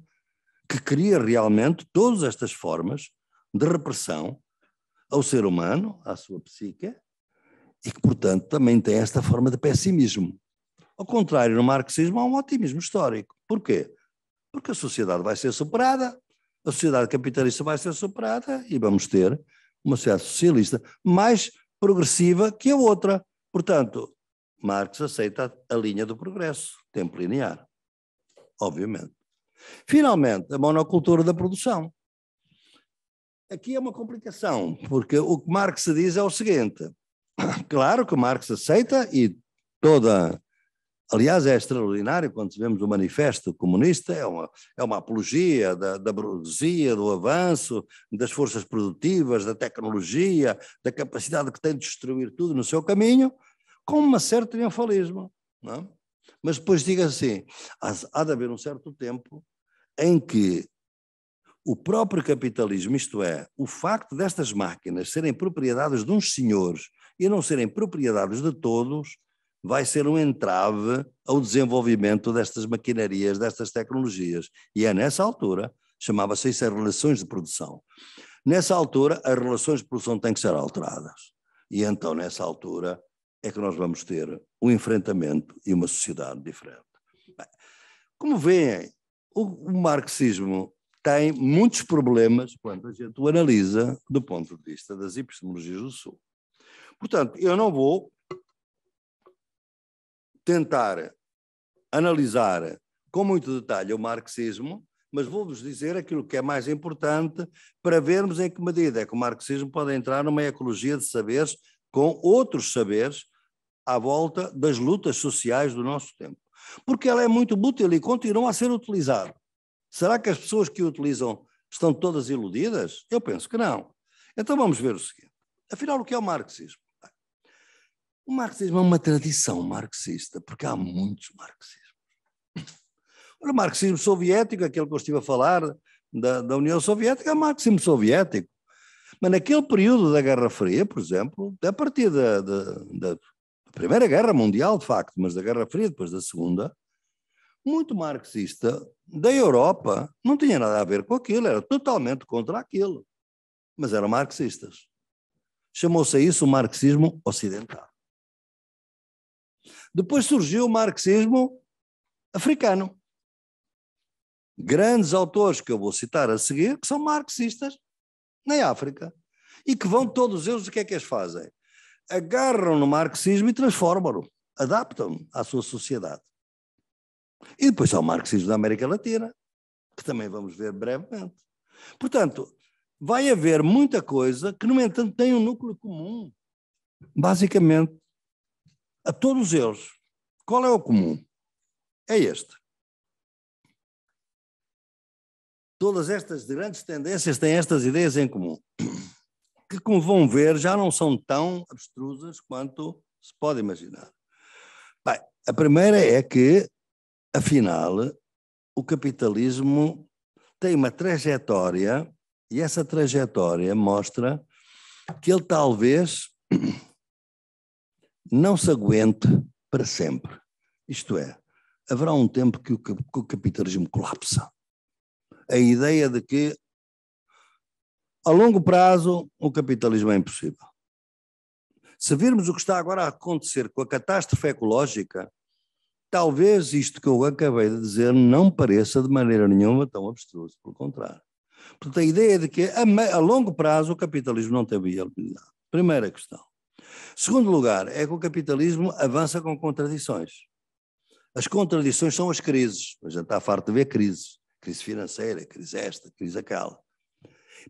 que cria realmente todas estas formas de repressão ao ser humano, à sua psique, e que, portanto, também tem esta forma de pessimismo. Ao contrário, no marxismo há um otimismo histórico. Porquê? Porque a sociedade vai ser superada, a sociedade capitalista vai ser superada e vamos ter uma sociedade socialista mais progressiva que a outra. Portanto, Marx aceita a linha do progresso, tempo linear, obviamente. Finalmente, a monocultura da produção. Aqui é uma complicação, porque o que Marx diz é o seguinte: claro que Marx aceita e toda Aliás, é extraordinário quando vemos o manifesto comunista, é uma, é uma apologia da, da burguesia, do avanço, das forças produtivas, da tecnologia, da capacidade que tem de destruir tudo no seu caminho, com uma certo triunfalismo. É? Mas depois diga assim: há de haver um certo tempo em que o próprio capitalismo, isto é, o facto destas máquinas serem propriedades de uns senhores e não serem propriedades de todos, vai ser um entrave ao desenvolvimento destas maquinarias, destas tecnologias. E é nessa altura, chamava-se isso as relações de produção. Nessa altura, as relações de produção têm que ser alteradas. E então, nessa altura, é que nós vamos ter um enfrentamento e uma sociedade diferente. Bem, como veem, o, o marxismo tem muitos problemas quando a gente o analisa do ponto de vista das epistemologias do Sul. Portanto, eu não vou tentar analisar com muito detalhe o marxismo, mas vou-vos dizer aquilo que é mais importante para vermos em que medida é que o marxismo pode entrar numa ecologia de saberes com outros saberes à volta das lutas sociais do nosso tempo. Porque ela é muito útil e continua a ser utilizada. Será que as pessoas que utilizam estão todas iludidas? Eu penso que não. Então vamos ver o seguinte. Afinal, o que é o marxismo? O marxismo é uma tradição marxista, porque há muitos marxismos. O marxismo soviético, aquele que eu estive a falar, da, da União Soviética, é marxismo soviético. Mas naquele período da Guerra Fria, por exemplo, a partir da, da, da Primeira Guerra Mundial, de facto, mas da Guerra Fria, depois da Segunda, muito marxista da Europa não tinha nada a ver com aquilo, era totalmente contra aquilo. Mas eram marxistas. Chamou-se a isso o marxismo ocidental. Depois surgiu o marxismo africano. Grandes autores que eu vou citar a seguir, que são marxistas na África. E que vão todos eles, o que é que eles fazem? Agarram no marxismo e transformam-no, adaptam-no à sua sociedade. E depois há o marxismo da América Latina, que também vamos ver brevemente. Portanto, vai haver muita coisa que, no entanto, tem um núcleo comum. Basicamente, a todos eles, qual é o comum? É este. Todas estas grandes tendências têm estas ideias em comum, que, como vão ver, já não são tão abstrusas quanto se pode imaginar. Bem, a primeira é que, afinal, o capitalismo tem uma trajetória e essa trajetória mostra que ele talvez não se aguente para sempre. Isto é, haverá um tempo que o, capitalismo colapsa. A ideia de que a longo prazo o capitalismo é impossível. Se virmos o que está agora a acontecer com a catástrofe ecológica, talvez isto que eu acabei de dizer não pareça de maneira nenhuma tão abstruso, pelo contrário. Portanto, a ideia de que a, a longo prazo o capitalismo não tem viabilidade. Primeira questão. Segundo lugar, é que o capitalismo avança com contradições. As contradições são as crises. A gente está farto de ver crises. Crise financeira, crise esta, crise aquela.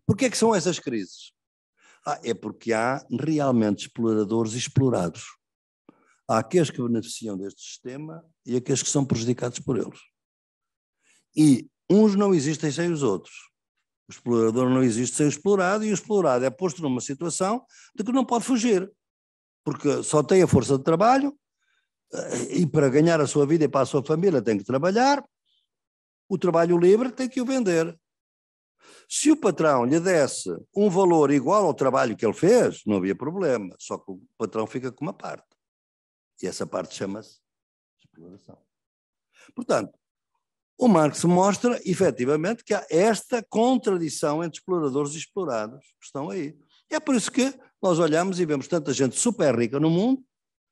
Porquê é que são essas crises? Ah, é porque há realmente exploradores e explorados. Há aqueles que beneficiam deste sistema e aqueles que são prejudicados por eles. E uns não existem sem os outros. O explorador não existe sem o explorado e o explorado é posto numa situação de que não pode fugir porque só tem a força de trabalho eh, e para ganhar a sua vida e para a sua família tem que trabalhar. O trabalho livre tem que o vender. Se o patrão lhe desse um valor igual ao trabalho que ele fez, não havia problema, só que o patrão fica com uma parte. E essa parte chama-se exploração. Portanto, o Marx mostra efetivamente que há esta contradição entre exploradores e explorados que estão aí. E é por isso que nós olhamos e vemos tanta gente super rica no mundo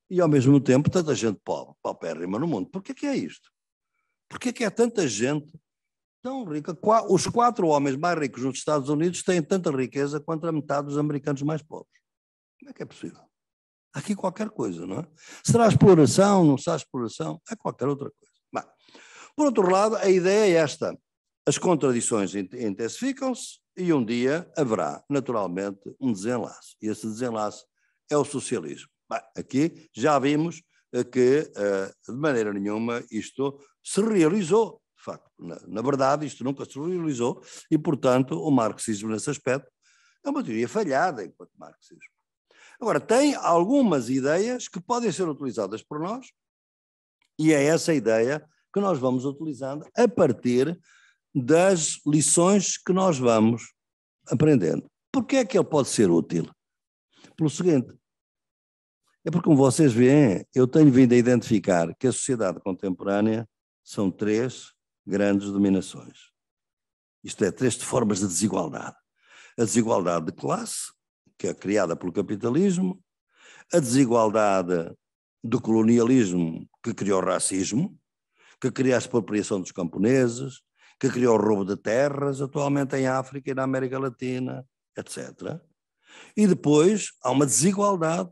e, ao mesmo tempo, tanta gente pobre, paupérrima no mundo. Por que é isto? Por que é tanta gente tão rica? Os quatro homens mais ricos nos Estados Unidos têm tanta riqueza quanto a metade dos americanos mais pobres. Como é que é possível? aqui qualquer coisa, não é? Será exploração, não será exploração? É qualquer outra coisa. Bem, por outro lado, a ideia é esta. As contradições intensificam-se, e um dia haverá, naturalmente, um desenlace. E esse desenlace é o socialismo. Bem, aqui já vimos eh, que, eh, de maneira nenhuma, isto se realizou. De facto, na, na verdade, isto nunca se realizou e, portanto, o marxismo, nesse aspecto, é uma teoria falhada enquanto marxismo. Agora, tem algumas ideias que podem ser utilizadas por nós, e é essa ideia que nós vamos utilizando a partir das lições que nós vamos aprendendo. Porquê é que ele pode ser útil? Pelo seguinte, é porque, como vocês veem, eu tenho vindo a identificar que a sociedade contemporânea são três grandes dominações. Isto é, três formas de desigualdade. A desigualdade de classe, que é criada pelo capitalismo, a desigualdade do colonialismo, que criou o racismo, que cria a expropriação dos camponeses, que criou o roubo de terras, atualmente em África e na América Latina, etc. E depois há uma desigualdade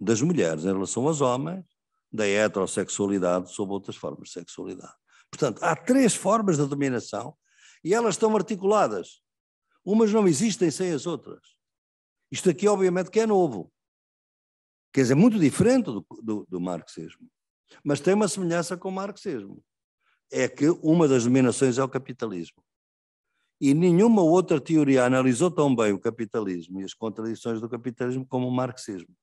das mulheres em relação aos homens, da heterossexualidade sob outras formas de sexualidade. Portanto, há três formas de dominação e elas estão articuladas. Umas não existem sem as outras. Isto aqui, obviamente, que é novo. Quer dizer, muito diferente do, do, do marxismo. Mas tem uma semelhança com o marxismo é que uma das dominações é o capitalismo. E nenhuma outra teoria analisou tão bem o capitalismo e as contradições do capitalismo como o marxismo.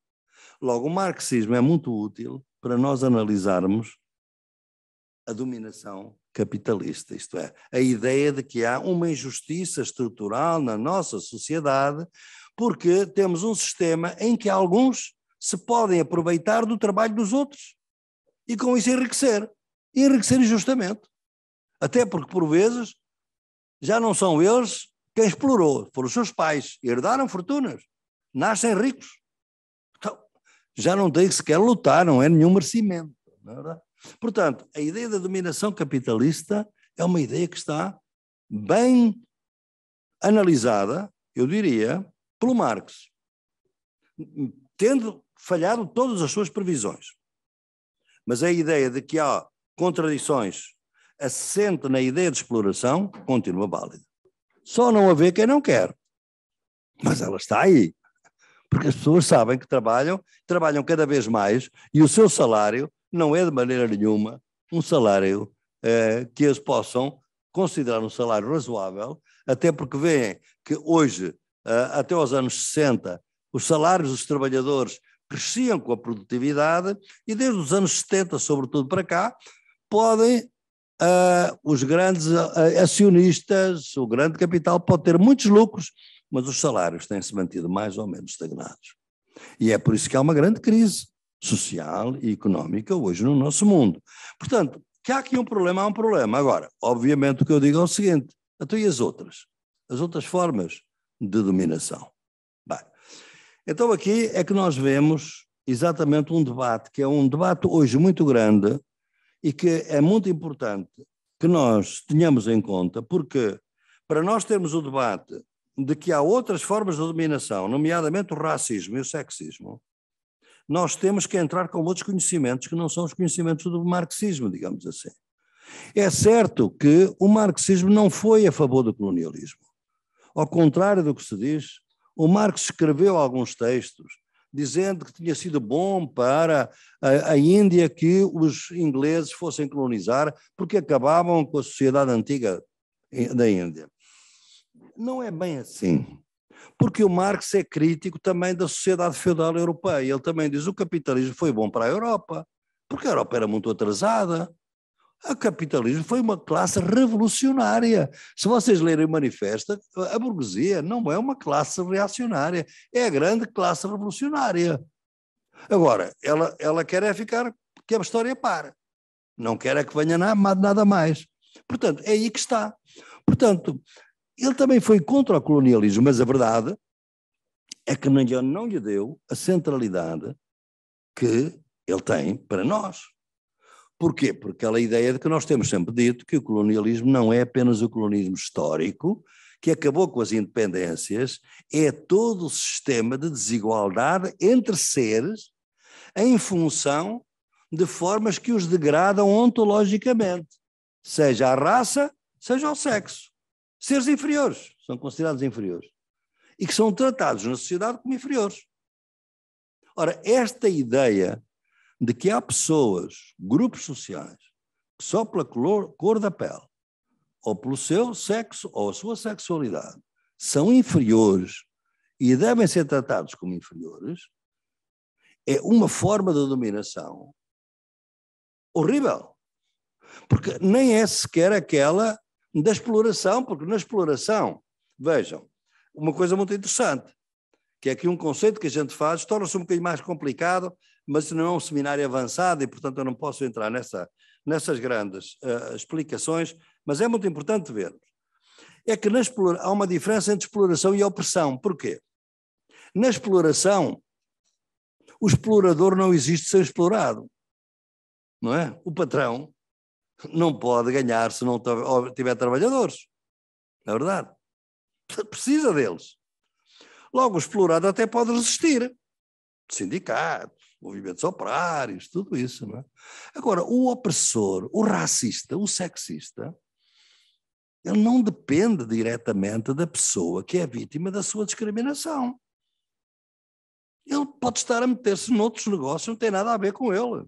Logo, o marxismo é muito útil para nós analisarmos a dominação capitalista, isto é, a ideia de que há uma injustiça estrutural na nossa sociedade, porque temos um sistema em que alguns se podem aproveitar do trabalho dos outros e com isso enriquecer enriquecer injustamente. Até porque, por vezes, já não são eles quem explorou, foram os seus pais, herdaram fortunas, nascem ricos. Então, já não tem que sequer lutar, não é nenhum merecimento. É Portanto, a ideia da dominação capitalista é uma ideia que está bem analisada, eu diria, pelo Marx, tendo falhado todas as suas previsões. Mas a ideia de que há contradições assente na ideia de exploração continua válida. Só não a quem não quer. Mas ela está aí. Porque as pessoas sabem que trabalham, trabalham cada vez mais e o seu salário não é de maneira nenhuma um salário eh, que eles possam considerar um salário razoável, até porque veem que hoje, eh, até aos anos 60, os salários dos trabalhadores cresciam com a produtividade e desde os anos 70, sobretudo para cá, podem uh, os grandes ah, acionistas, o grande capital pode ter muitos lucros, mas os salários têm-se mantido mais ou menos estagnados. E é por isso que há uma grande crise social e económica hoje no nosso mundo. Portanto, que há aqui um problema, há um problema. Agora, obviamente o que eu digo é o seguinte, até então e as outras? As outras formas de dominação. Bem, então aqui é que nós vemos exatamente um debate, que é um debate hoje muito grande, e que é muito importante que nós tenhamos em conta, porque para nós termos o debate de que há outras formas de dominação, nomeadamente o racismo e o sexismo, nós temos que entrar com outros conhecimentos que não são os conhecimentos do marxismo, digamos assim. É certo que o marxismo não foi a favor do colonialismo. Ao contrário do que se diz, o Marx escreveu alguns textos dizendo que tinha sido bom para a, a Índia que os ingleses fossem colonizar, porque acabavam com a sociedade antiga da Índia. Não é bem assim. Porque o Marx é crítico também da sociedade feudal europeia. Ele também diz que o capitalismo foi bom para a Europa, porque a Europa era muito atrasada. O capitalismo foi uma classe revolucionária. Se vocês lerem o manifesto, a burguesia não é uma classe reacionária, é a grande classe revolucionária. Agora, ela, ela quer é ficar que a história pare. Não quer é que venha nada mais. Portanto, é aí que está. Portanto, ele também foi contra o colonialismo, mas a verdade é que Nayon não lhe deu a centralidade que ele tem para nós. Porquê? Porque aquela ideia de que nós temos sempre dito que o colonialismo não é apenas o colonialismo histórico, que acabou com as independências, é todo o sistema de desigualdade entre seres em função de formas que os degradam ontologicamente, seja a raça, seja o sexo. Seres inferiores, são considerados inferiores, e que são tratados na sociedade como inferiores. Ora, esta ideia de que há pessoas, grupos sociais, que só pela cor, cor da pele, ou pelo seu sexo, ou a sua sexualidade, são inferiores e devem ser tratados como inferiores, é uma forma de dominação horrível. Porque nem é sequer aquela da exploração, porque na exploração, vejam, uma coisa muito interessante, que é que um conceito que a gente faz torna-se um bocadinho mais complicado mas não é um seminário avançado e, portanto, eu não posso entrar nessa, nessas grandes uh, explicações, mas é muito importante vermos. É que na explora, há uma diferença entre exploração e opressão. Porquê? Na exploração, o explorador não existe sem explorado, não é? O patrão não pode ganhar se não tiver trabalhadores, não é verdade? Precisa deles. Logo, o explorado até pode resistir. Sindicatos, movimentos operários, tudo isso. Não é? Agora, o opressor, o racista, o sexista, ele não depende diretamente da pessoa que é vítima da sua discriminação. Ele pode estar a meter-se noutros negócios, não tem nada a ver com ele.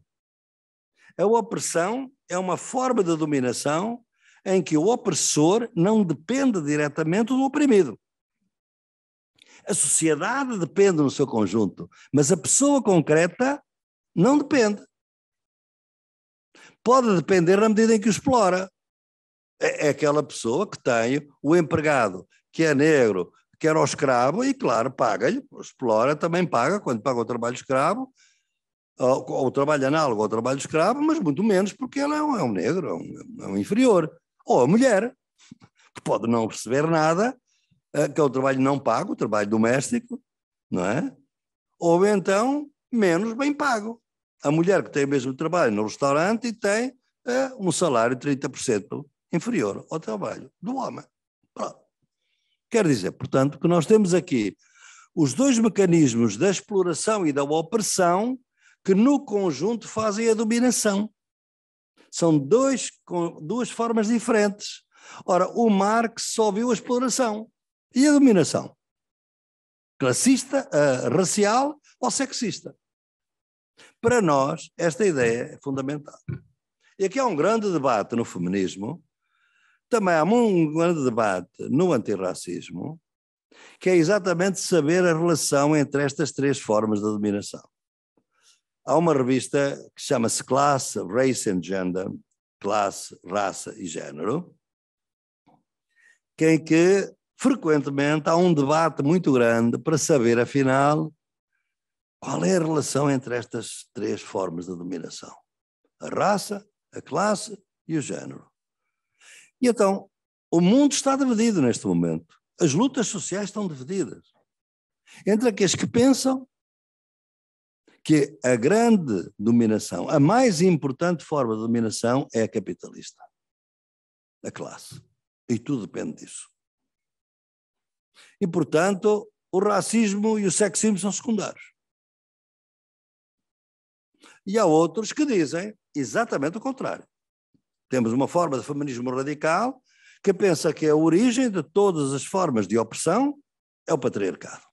A opressão é uma forma de dominação em que o opressor não depende diretamente do oprimido. A sociedade depende no seu conjunto, mas a pessoa concreta não depende. Pode depender na medida em que o explora. É, é aquela pessoa que tem o empregado que é negro, que era o escravo, e claro, paga-lhe, explora, também paga, quando paga o trabalho escravo, ou, ou trabalho análogo ao trabalho escravo, mas muito menos porque ele é um, é um negro, é um, é um inferior. Ou a mulher, que pode não receber nada, ah, que é o trabalho não pago, o trabalho doméstico, não é? Ou então, menos bem pago. A mulher que tem o mesmo trabalho no restaurante e tem ah, um salário 30% inferior ao trabalho do homem. Pronto. Quer dizer, portanto, que nós temos aqui os dois mecanismos da exploração e da opressão que no conjunto fazem a dominação. São dois, duas formas diferentes. Ora, o Marx só viu a exploração. E a dominação? Classista, uh, racial ou sexista? Para nós, esta ideia é fundamental. E aqui há um grande debate no feminismo, também há um grande debate no antirracismo, que é exatamente saber a relação entre estas três formas de dominação. Há uma revista que chama-se Classe, Race and Gender, Classe, Raça e Gênero, é em que frequentemente há um debate muito grande para saber, afinal, qual é a relação entre estas três formas de dominação: a raça, a classe e o género. E então, o mundo está dividido neste momento. As lutas sociais estão divididas entre aqueles que pensam que a grande dominação, a mais importante forma de dominação é a capitalista, a classe. E tudo depende disso. E, portanto, o racismo e o sexismo são secundários. E há outros que dizem exatamente o contrário. Temos uma forma de feminismo radical que pensa que a origem de todas as formas de opressão é o patriarcado.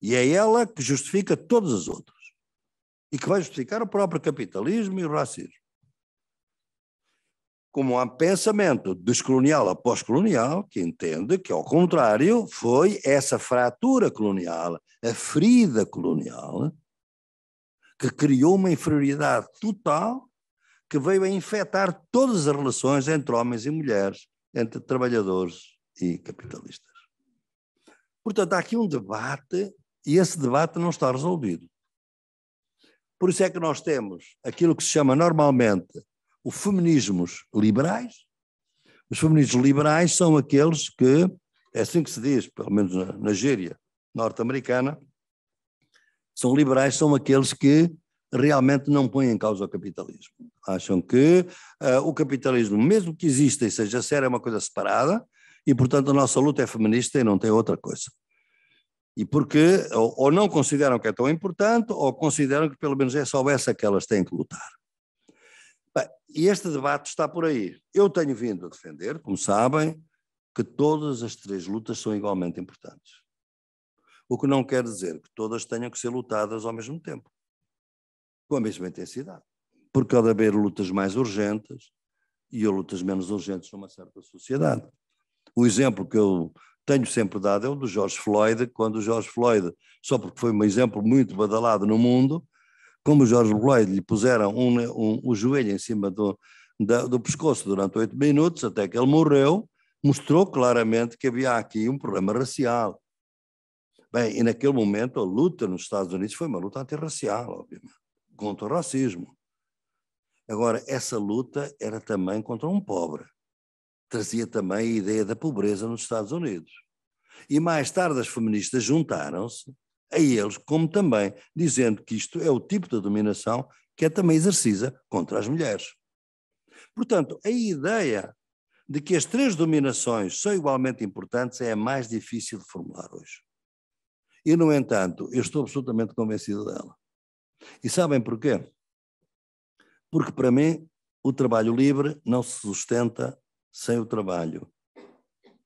E é ela que justifica todas as outras. E que vai justificar o próprio capitalismo e o racismo como há pensamento descolonial a pós-colonial, que entende que, ao contrário, foi essa fratura colonial, a ferida colonial, que criou uma inferioridade total que veio a infectar todas as relações entre homens e mulheres, entre trabalhadores e capitalistas. Portanto, há aqui um debate e esse debate não está resolvido. Por isso é que nós temos aquilo que se chama normalmente os feminismos liberais. Os feminismos liberais são aqueles que, é assim que se diz, pelo menos na, na gíria norte-americana, são liberais, são aqueles que realmente não põem em causa o capitalismo. Acham que uh, o capitalismo, mesmo que exista e seja sério, é uma coisa separada e, portanto, a nossa luta é feminista e não tem outra coisa. E porque ou, ou não consideram que é tão importante ou consideram que pelo menos é só essa que elas têm que lutar. E este debate está por aí. Eu tenho vindo a defender, como sabem, que todas as três lutas são igualmente importantes. O que não quer dizer que todas tenham que ser lutadas ao mesmo tempo, com a mesma intensidade. Porque há de haver lutas mais urgentes e lutas menos urgentes numa certa sociedade. O exemplo que eu tenho sempre dado é o do George Floyd, quando o George Floyd, só porque foi um exemplo muito badalado no mundo, como Jorge Floyd lhe puseram um, um, o joelho em cima do, da, do pescoço durante oito minutos, até que ele morreu, mostrou claramente que havia aqui um problema racial. Bem, e naquele momento a luta nos Estados Unidos foi uma luta antirracial, obviamente, contra o racismo. Agora, essa luta era também contra um pobre. Trazia também a ideia da pobreza nos Estados Unidos. E mais tarde as feministas juntaram-se a eles, como também dizendo que isto é o tipo de dominação que é também exercida contra as mulheres. Portanto, a ideia de que as três dominações são igualmente importantes é a mais difícil de formular hoje. E, no entanto, eu estou absolutamente convencido dela. E sabem porquê? Porque, para mim, o trabalho livre não se sustenta sem o trabalho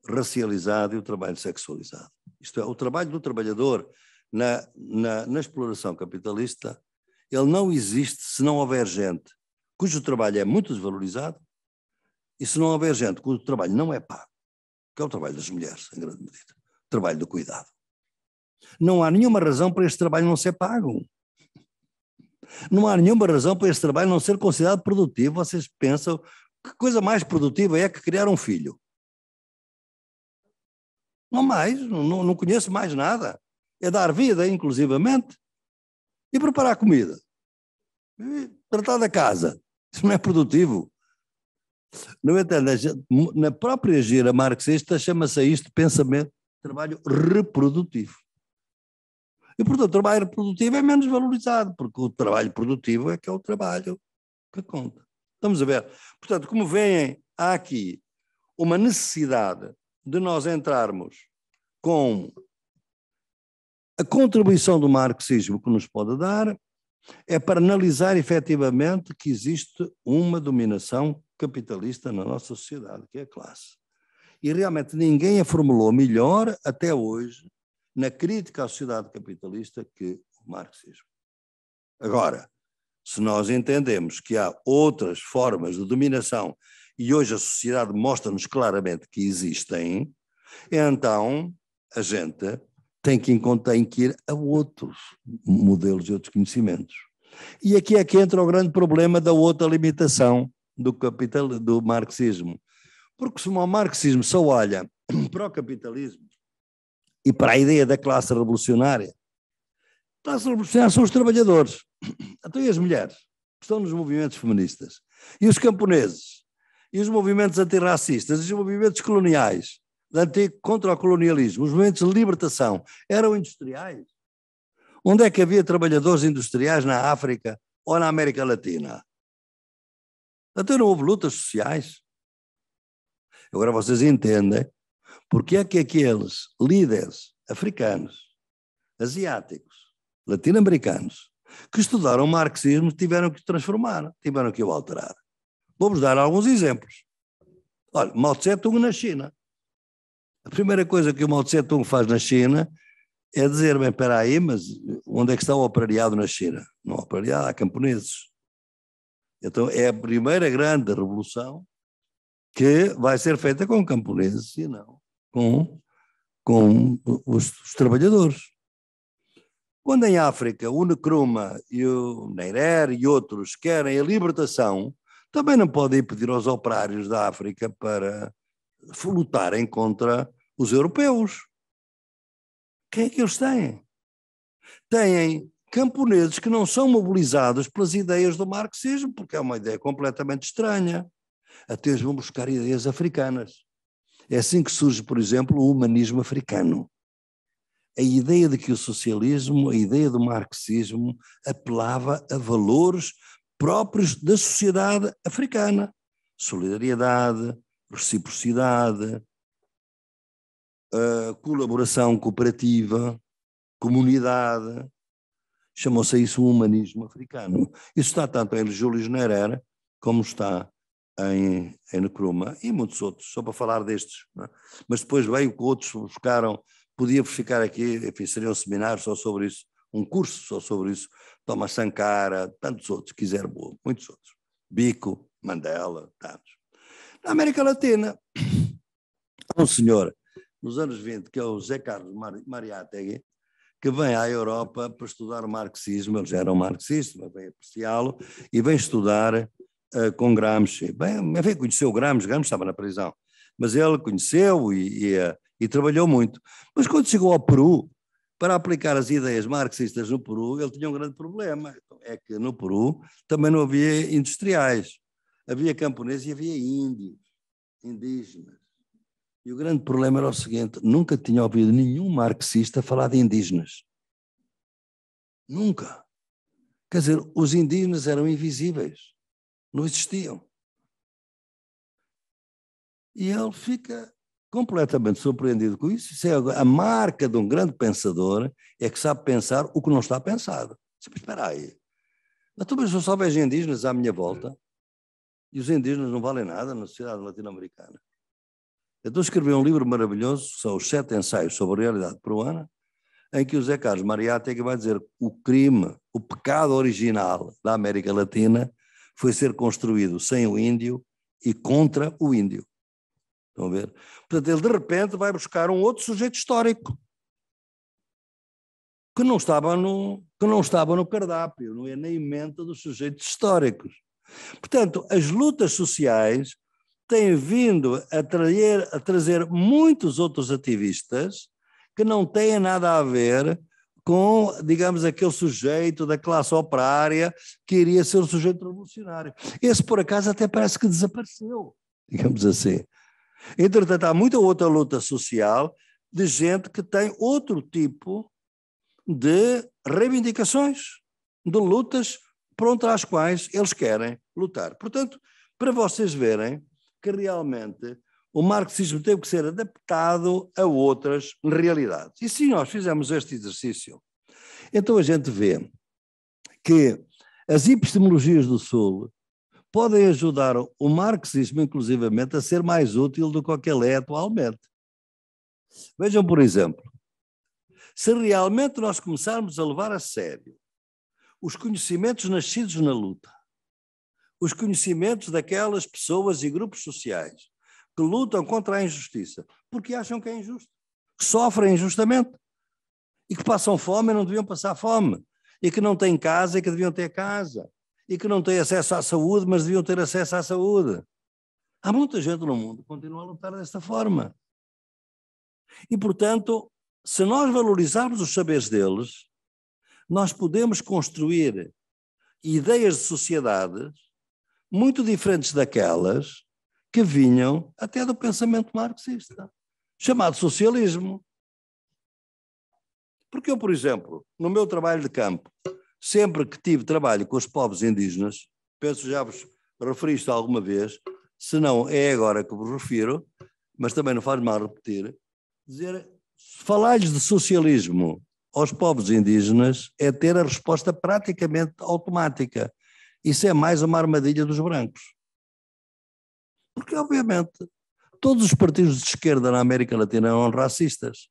racializado e o trabalho sexualizado. Isto é, o trabalho do trabalhador na, na, na exploração capitalista, ele não existe se não houver gente cujo trabalho é muito desvalorizado e se não houver gente cujo trabalho não é pago, que é o trabalho das mulheres, em grande medida, o trabalho do cuidado. Não há nenhuma razão para este trabalho não ser pago. Não há nenhuma razão para este trabalho não ser considerado produtivo. Vocês pensam que coisa mais produtiva é que criar um filho? Não mais, não, não conheço mais nada é dar vida, inclusivamente, e preparar comida. E tratar da casa. Isso não é produtivo. No entanto, na própria gira marxista chama-se isto pensamento, trabalho reprodutivo. E, portanto, o trabalho reprodutivo é menos valorizado, porque o trabalho produtivo é que é o trabalho que conta. Estamos a ver. Portanto, como veem, há aqui uma necessidade de nós entrarmos com a contribuição do marxismo que nos pode dar é para analisar efetivamente que existe uma dominação capitalista na nossa sociedade, que é a classe. E realmente ninguém a formulou melhor até hoje na crítica à sociedade capitalista que o marxismo. Agora, se nós entendemos que há outras formas de dominação e hoje a sociedade mostra-nos claramente que existem, então a gente tem que, tem que ir a outros modelos e outros conhecimentos. E aqui é que entra o grande problema da outra limitação do capital do marxismo. Porque se o marxismo só olha para o capitalismo e para a ideia da classe revolucionária, a classe revolucionária são os trabalhadores, até então, as mulheres, que estão nos movimentos feministas, e os camponeses, e os movimentos antirracistas, e os movimentos coloniais antigo contra o colonialismo, os movimentos de libertação, eram industriais? Onde é que havia trabalhadores industriais na África ou na América Latina? Até não houve lutas sociais. Agora vocês entendem porque é que aqueles líderes africanos, asiáticos, latino-americanos, que estudaram marxismo tiveram que transformar, tiveram que o alterar. Vamos dar alguns exemplos. Olha, Mao Tse Tung na China. A primeira coisa que o Mao Tse Tung faz na China é dizer, bem, espera aí, mas onde é que está o operariado na China? Não há operariado, há camponeses. Então é a primeira grande revolução que vai ser feita com camponeses e não com, com os, os trabalhadores. Quando em África o Nkrumah e o Neirer e outros querem a libertação, também não podem pedir aos operários da África para lutarem contra os europeus. Quem é que eles têm? Têm camponeses que não são mobilizados pelas ideias do marxismo, porque é uma ideia completamente estranha. Até eles vão buscar ideias africanas. É assim que surge, por exemplo, o humanismo africano. A ideia de que o socialismo, a ideia do marxismo, apelava a valores próprios da sociedade africana: solidariedade, reciprocidade, colaboração cooperativa, comunidade, chamou-se isso o humanismo africano. Isso está tanto em Júlio Nerera como está em, em Necroma e muitos outros, só para falar destes. É? Mas depois veio que outros buscaram, podia ficar aqui, enfim, seria um seminário só sobre isso, um curso só sobre isso, Thomas Sankara, tantos outros, quiser boa, muitos outros. Bico, Mandela, tantos. Na América Latina, há um senhor nos anos 20, que é o José Carlos Mariátegui, que vem à Europa para estudar o marxismo, ele já era um marxista, mas vem apreciá-lo, e vem estudar uh, com Gramsci. Bem, enfim, conheceu Gramsci, Gramsci estava na prisão, mas ele conheceu e, e, uh, e trabalhou muito. Mas quando chegou ao Peru, para aplicar as ideias marxistas no Peru, ele tinha um grande problema, então, é que no Peru também não havia industriais, havia camponeses e havia índios, indígenas. E o grande problema era o seguinte: nunca tinha ouvido nenhum marxista falar de indígenas. Nunca. Quer dizer, os indígenas eram invisíveis, não existiam. E ele fica completamente surpreendido com isso. isso é a marca de um grande pensador é que sabe pensar o que não está pensado. Mas espera aí. Mas tu, mas eu só vejo indígenas à minha volta e os indígenas não valem nada na sociedade latino-americana. Então escrevi um livro maravilhoso, que são os sete ensaios sobre a realidade peruana, em que o Zé Carlos Mariátegui é vai dizer o crime, o pecado original da América Latina foi ser construído sem o índio e contra o índio. Estão a ver? Portanto, ele de repente vai buscar um outro sujeito histórico que não estava no, que não estava no cardápio, não é nem emenda dos sujeitos históricos. Portanto, as lutas sociais tem vindo a, trazer, a trazer muitos outros ativistas que não têm nada a ver com, digamos, aquele sujeito da classe operária que iria ser um sujeito revolucionário. Esse, por acaso, até parece que desapareceu, digamos assim. Entretanto, há muita outra luta social de gente que tem outro tipo de reivindicações, de lutas pronto às quais eles querem lutar. Portanto, para vocês verem que realmente o marxismo teve que ser adaptado a outras realidades. E se nós fizemos este exercício. Então a gente vê que as epistemologias do Sul podem ajudar o marxismo, inclusivamente, a ser mais útil do que ele é atualmente. Vejam, por exemplo, se realmente nós começarmos a levar a sério os conhecimentos nascidos na luta, os conhecimentos daquelas pessoas e grupos sociais que lutam contra a injustiça, porque acham que é injusto, que sofrem injustamente e que passam fome e não deviam passar fome, e que não têm casa e que deviam ter casa, e que não têm acesso à saúde, mas deviam ter acesso à saúde. Há muita gente no mundo que continua a lutar desta forma. E, portanto, se nós valorizarmos os saberes deles, nós podemos construir ideias de sociedades muito diferentes daquelas que vinham até do pensamento marxista, chamado socialismo. Porque eu, por exemplo, no meu trabalho de campo, sempre que tive trabalho com os povos indígenas, penso já vos isto alguma vez, se não é agora que vos refiro, mas também não faz mal repetir, dizer, falar-lhes de socialismo aos povos indígenas é ter a resposta praticamente automática. Isso é mais uma armadilha dos brancos. Porque, obviamente, todos os partidos de esquerda na América Latina eram racistas.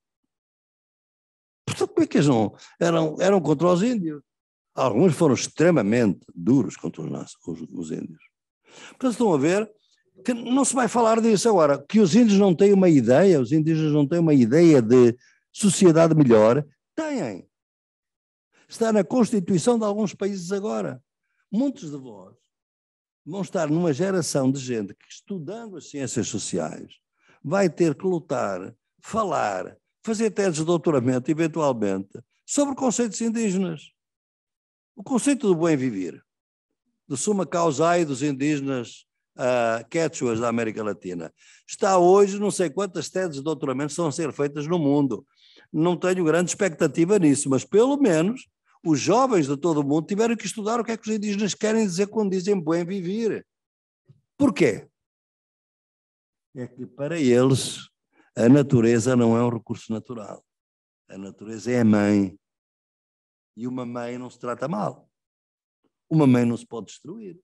Portanto, como é que eles não eram, eram contra os índios? Alguns foram extremamente duros contra os, os, os índios. Portanto, estão a ver que não se vai falar disso agora, que os índios não têm uma ideia, os indígenas não têm uma ideia de sociedade melhor, têm. Está na Constituição de alguns países agora. Muitos de vós vão estar numa geração de gente que, estudando as ciências sociais, vai ter que lutar, falar, fazer teses de doutoramento, eventualmente, sobre conceitos indígenas. O conceito do bem viver, de suma causa e dos indígenas uh, quechuas da América Latina, está hoje, não sei quantas teses de doutoramento estão a ser feitas no mundo. Não tenho grande expectativa nisso, mas pelo menos os jovens de todo o mundo tiveram que estudar o que é que os indígenas querem dizer quando dizem bem viver. Porquê? É que para eles a natureza não é um recurso natural. A natureza é a mãe. E uma mãe não se trata mal. Uma mãe não se pode destruir.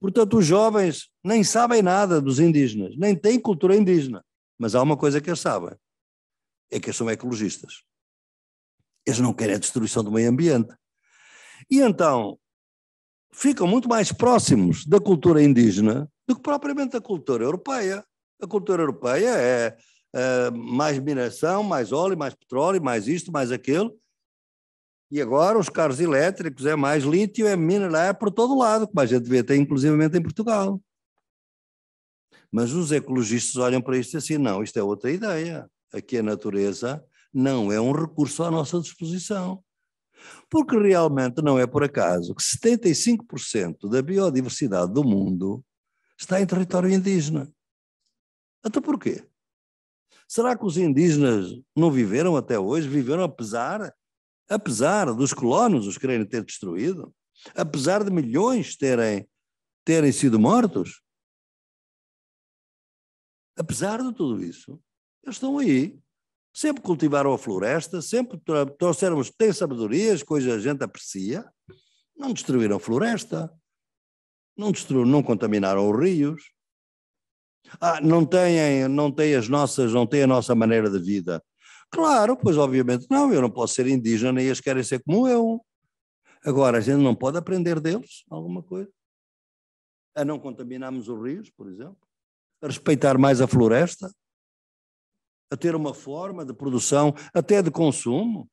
Portanto, os jovens nem sabem nada dos indígenas, nem têm cultura indígena. Mas há uma coisa que eles sabem: é que eles são ecologistas. Eles não querem a destruição do meio ambiente. E então ficam muito mais próximos da cultura indígena do que propriamente da cultura europeia. A cultura europeia é, é mais mineração, mais óleo, mais petróleo, mais isto, mais aquilo. E agora os carros elétricos é mais lítio, é mineral, é por todo lado, como a gente vê até inclusivamente em Portugal. Mas os ecologistas olham para isto assim, não, isto é outra ideia. Aqui a natureza não, é um recurso à nossa disposição. Porque realmente não é por acaso que 75% da biodiversidade do mundo está em território indígena. Até então, porquê? Será que os indígenas não viveram até hoje? Viveram apesar, apesar dos colonos os quererem ter destruído? Apesar de milhões terem, terem sido mortos? Apesar de tudo isso, eles estão aí sempre cultivaram a floresta, sempre trouxeram, têm sabedorias, coisas a gente aprecia, não destruíram floresta, não, destruíram, não contaminaram os rios, ah, não têm, não têm as nossas, não têm a nossa maneira de vida. Claro, pois obviamente não, eu não posso ser indígena nem eles querem ser como eu. Agora, a gente não pode aprender deles alguma coisa? A não contaminarmos os rios, por exemplo? A respeitar mais a floresta? a ter uma forma de produção, até de consumo.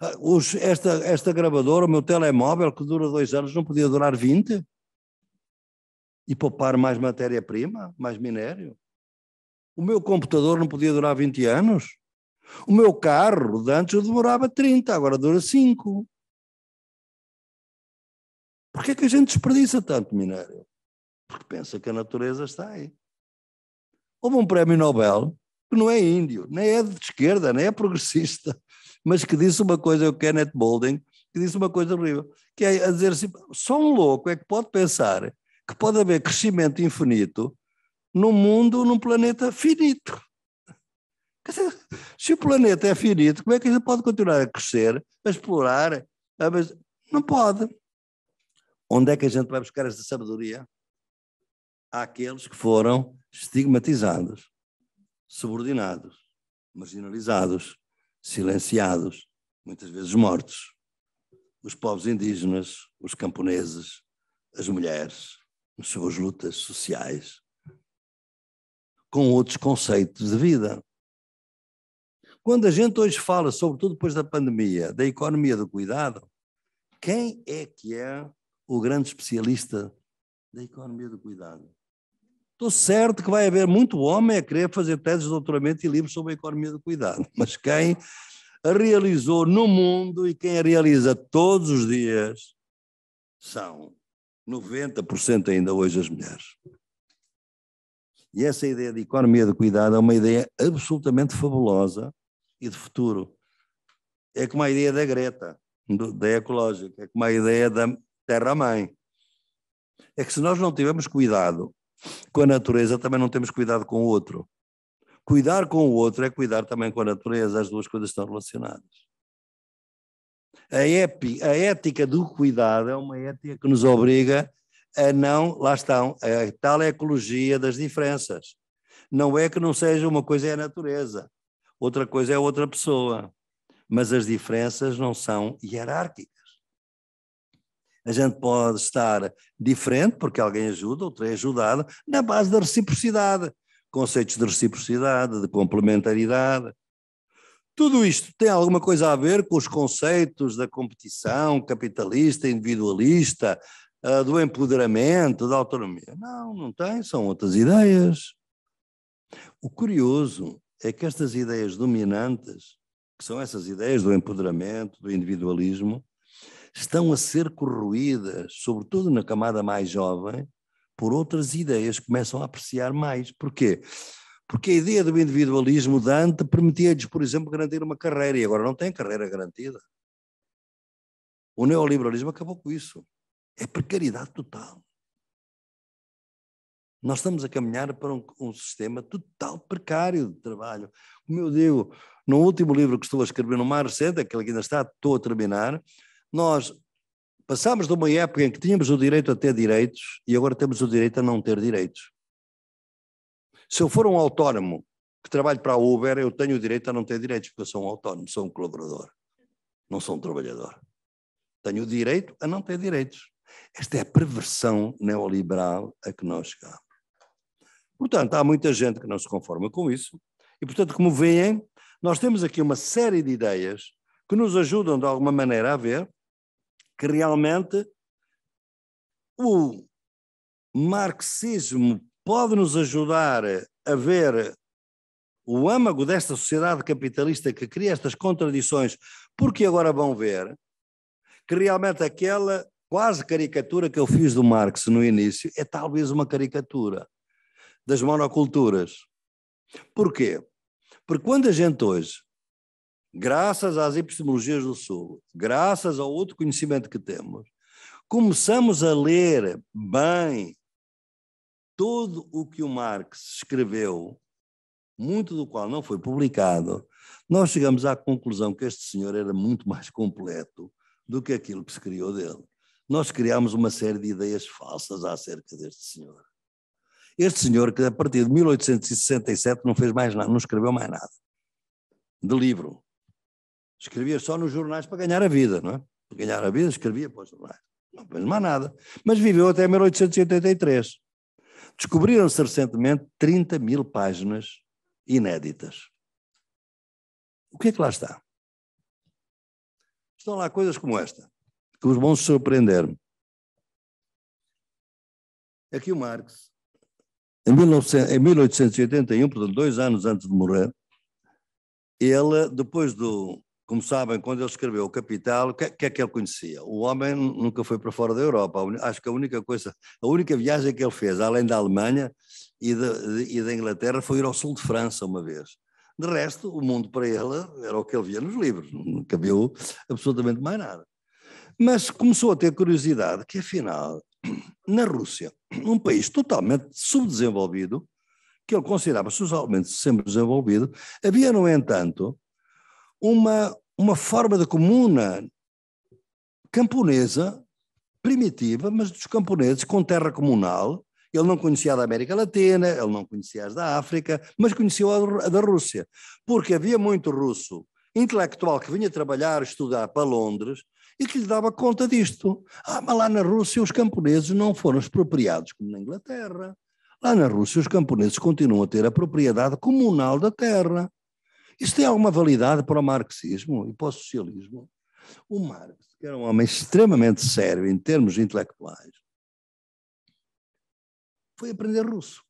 Ah, os, esta, esta gravadora, o meu telemóvel, que dura dois anos, não podia durar 20? E poupar mais matéria-prima, mais minério? O meu computador não podia durar 20 anos? O meu carro, de antes, demorava 30, agora dura 5. Porquê é que a gente desperdiça tanto minério? Porque pensa que a natureza está aí. Houve um prémio Nobel que não é índio, nem é de esquerda, nem é progressista, mas que disse uma coisa, o Kenneth Boulding, que disse uma coisa horrível, que é a dizer assim, só um louco é que pode pensar que pode haver crescimento infinito num mundo, num planeta finito. Dizer, se o planeta é finito, como é que ele pode continuar a crescer, a explorar? A... Não pode. Onde é que a gente vai buscar essa sabedoria? Àqueles que foram estigmatizados subordinados, marginalizados, silenciados, muitas vezes mortos. Os povos indígenas, os camponeses, as mulheres, nas suas lutas sociais, com outros conceitos de vida. Quando a gente hoje fala, sobretudo depois da pandemia, da economia do cuidado, quem é que é o grande especialista da economia do cuidado? Estou certo que vai haver muito homem a querer fazer teses de doutoramento e livros sobre a economia do cuidado, mas quem a realizou no mundo e quem a realiza todos os dias são 90% ainda hoje as mulheres. E essa ideia de economia do cuidado é uma ideia absolutamente fabulosa e de futuro. É como a ideia da Greta, do, da ecológica, é como a ideia da terra-mãe. É que se nós não tivermos cuidado com a natureza também não temos cuidado com o outro. Cuidar com o outro é cuidar também com a natureza, as duas coisas estão relacionadas. A, epi, a ética do cuidado é uma ética que nos obriga a não, lá estão, a tal ecologia das diferenças. Não é que não seja uma coisa é a natureza, outra coisa é outra pessoa, mas as diferenças não são hierárquicas. A gente pode estar diferente porque alguém ajuda, outro é ajudado, na base da reciprocidade. Conceitos de reciprocidade, de complementaridade. Tudo isto tem alguma coisa a ver com os conceitos da competição capitalista, individualista, ah, do empoderamento, da autonomia? Não, não tem, são outras ideias. O curioso é que estas ideias dominantes, que são essas ideias do empoderamento, do individualismo, estão a ser corroídas, sobretudo na camada mais jovem, por outras ideias que começam a apreciar mais. Porquê? Porque a ideia do individualismo Dante permitia-lhes, por exemplo, garantir uma carreira, e agora não tem carreira garantida. O neoliberalismo acabou com isso. É precariedade total. Nós estamos a caminhar para um, um, sistema total precário de trabalho. Como eu digo, no último livro que estou a escrever, no mais recente, aquele que ainda está, estou a terminar, nós passámos de uma época em que tínhamos o direito a ter direitos e agora temos o direito a não ter direitos. Se eu for um autónomo que trabalho para a Uber, eu tenho o direito a não ter direitos, porque eu sou um autónomo, sou um colaborador, não sou um trabalhador. Tenho o direito a não ter direitos. Esta é a perversão neoliberal a que nós chegamos. Portanto, há muita gente que não se conforma com isso, e portanto, como veem, nós temos aqui uma série de ideias que nos ajudam de alguma maneira a ver que realmente o marxismo pode nos ajudar a ver o âmago desta sociedade capitalista que cria estas contradições, porque agora vão ver que realmente aquela quase caricatura que eu fiz do Marx no início é talvez uma caricatura das monoculturas. Porquê? Porque quando a gente hoje graças às epistemologias do Sul, graças ao outro conhecimento que temos, começamos a ler bem todo o que o Marx escreveu, muito do qual não foi publicado, nós chegamos à conclusão que este senhor era muito mais completo do que aquilo que se criou dele. Nós criámos uma série de ideias falsas acerca deste senhor. Este senhor, que a partir de 1867 não fez mais nada, não escreveu mais nada de livro. Escrevia só nos jornais para ganhar a vida, não é? Para ganhar a vida, escrevia para os jornais. Não fez mais nada. Mas viveu até 1883. Descobriram-se recentemente 30 mil páginas inéditas. O que é que lá está? Estão lá coisas como esta, que os vão surpreender-me. Aqui o Marx, em 1881, portanto, dois anos antes de morrer, ele, depois do, como sabem, quando ele escreveu O Capital, o que, é, que, é que ele conhecia? O homem nunca foi para fora da Europa. Acho que a única coisa, a única viagem que ele fez, além da Alemanha e, de, de, e da Inglaterra, foi ir ao sul de França uma vez. De resto, o mundo para ele era o que ele via nos livros, nunca viu absolutamente mais nada. Mas começou a ter curiosidade que, afinal, na Rússia, um país totalmente subdesenvolvido, que ele considerava socialmente sempre desenvolvido, havia, no entanto, uma, uma forma de comuna camponesa, primitiva, mas dos camponeses, com terra comunal. Ele não conhecia a da América Latina, ele não conhecia as da África, mas conheceu a da Rússia, porque havia muito russo intelectual que vinha trabalhar, estudar para Londres e que lhe dava conta disto. Ah, mas lá na Rússia os camponeses não foram expropriados como na Inglaterra. Lá na Rússia os camponeses continuam a ter a propriedade comunal da terra. Isso tem é alguma validade para o marxismo e para o socialismo? O Marx, que era um homem extremamente sério em termos intelectuais, foi aprender russo.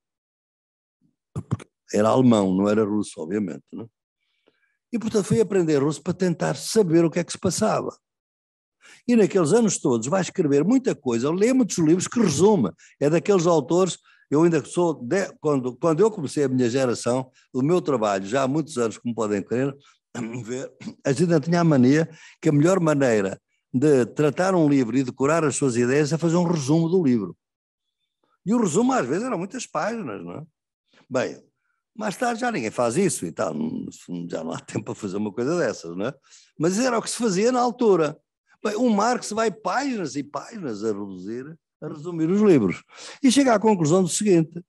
Porque era alemão, não era russo, obviamente. Não? É? E, portanto, foi aprender russo para tentar saber o que é que se passava. E naqueles anos todos vai escrever muita coisa. lê muitos livros que resume. É daqueles autores eu ainda sou, de, quando, quando eu comecei a minha geração, o meu trabalho, já há muitos anos, como podem crer, ver, a gente ainda tinha a mania que a melhor maneira de tratar um livro e decorar as suas ideias é fazer um resumo do livro. E o resumo, às vezes, eram muitas páginas, não é? Bem, mais tarde já ninguém faz isso e tal, já não há tempo para fazer uma coisa dessas, não é? Mas era o que se fazia na altura. Bem, o Marx vai páginas e páginas a reduzir a resumir os livros. E chega à conclusão do seguinte: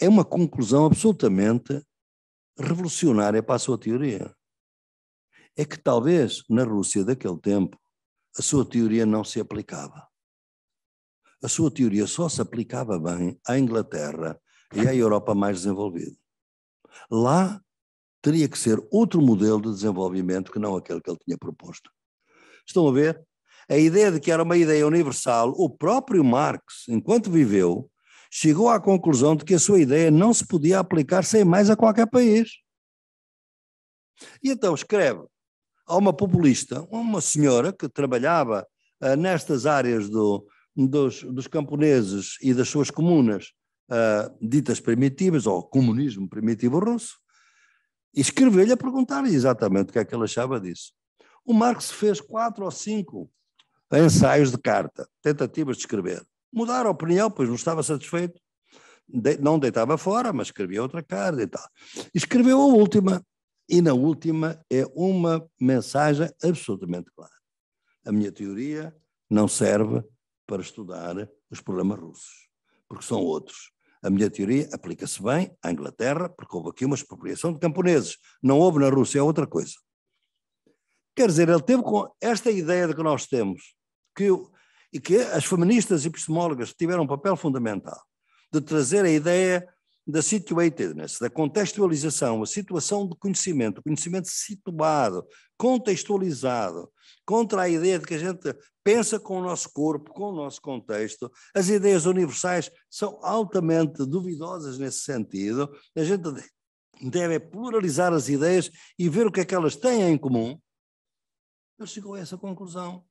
é uma conclusão absolutamente revolucionária para a sua teoria. É que talvez na Rússia daquele tempo a sua teoria não se aplicava. A sua teoria só se aplicava bem à Inglaterra e à Europa mais desenvolvida. Lá teria que ser outro modelo de desenvolvimento que não aquele que ele tinha proposto. Estão a ver? A ideia de que era uma ideia universal, o próprio Marx, enquanto viveu, chegou à conclusão de que a sua ideia não se podia aplicar sem mais a qualquer país. E então escreve a uma populista, uma senhora que trabalhava uh, nestas áreas do, dos, dos, camponeses e das suas comunas uh, ditas primitivas, ou comunismo primitivo russo, e escreveu-lhe a perguntar exatamente o que é que ele achava disso. O Marx fez quatro ou cinco ensaios de carta, tentativas de escrever. Mudar a opinião, pois não estava satisfeito. De, não deitava fora, mas escrevia outra carta e tal. Escreveu a última, e na última é uma mensagem absolutamente clara. A minha teoria não serve para estudar os problemas russos, porque são outros. A minha teoria aplica-se bem à Inglaterra, porque houve aqui uma expropriação de camponeses. Não houve na Rússia, é outra coisa. Quer dizer, ele teve com esta ideia de que nós temos que, eu, e que as feministas epistemólogas tiveram um papel fundamental de trazer a ideia da situatedness, da contextualização, a situação de conhecimento, conhecimento situado, contextualizado, contra a ideia de que a gente pensa com o nosso corpo, com o nosso contexto. As ideias universais são altamente duvidosas nesse sentido. A gente deve pluralizar as ideias e ver o que é que elas têm em comum. Ele chegou a essa conclusão.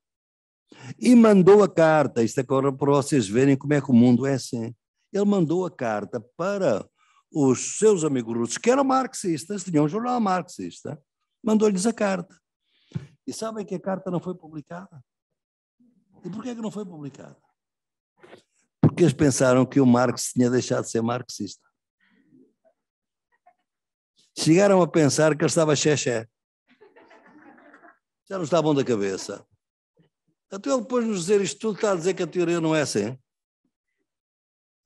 E mandou a carta, isto agora é para vocês verem como é que o mundo é assim. Ele mandou a carta para os seus amigos russos, que eram marxistas, tinham um jornal marxista, mandou-lhes a carta. E sabem que a carta não foi publicada? E por é que não foi publicada? Porque eles pensaram que o Marx tinha deixado de ser marxista. Chegaram a pensar que ele estava xexé. Já não estavam da cabeça. Então ele depois nos dizer isto tudo, está a dizer que a teoria não é assim.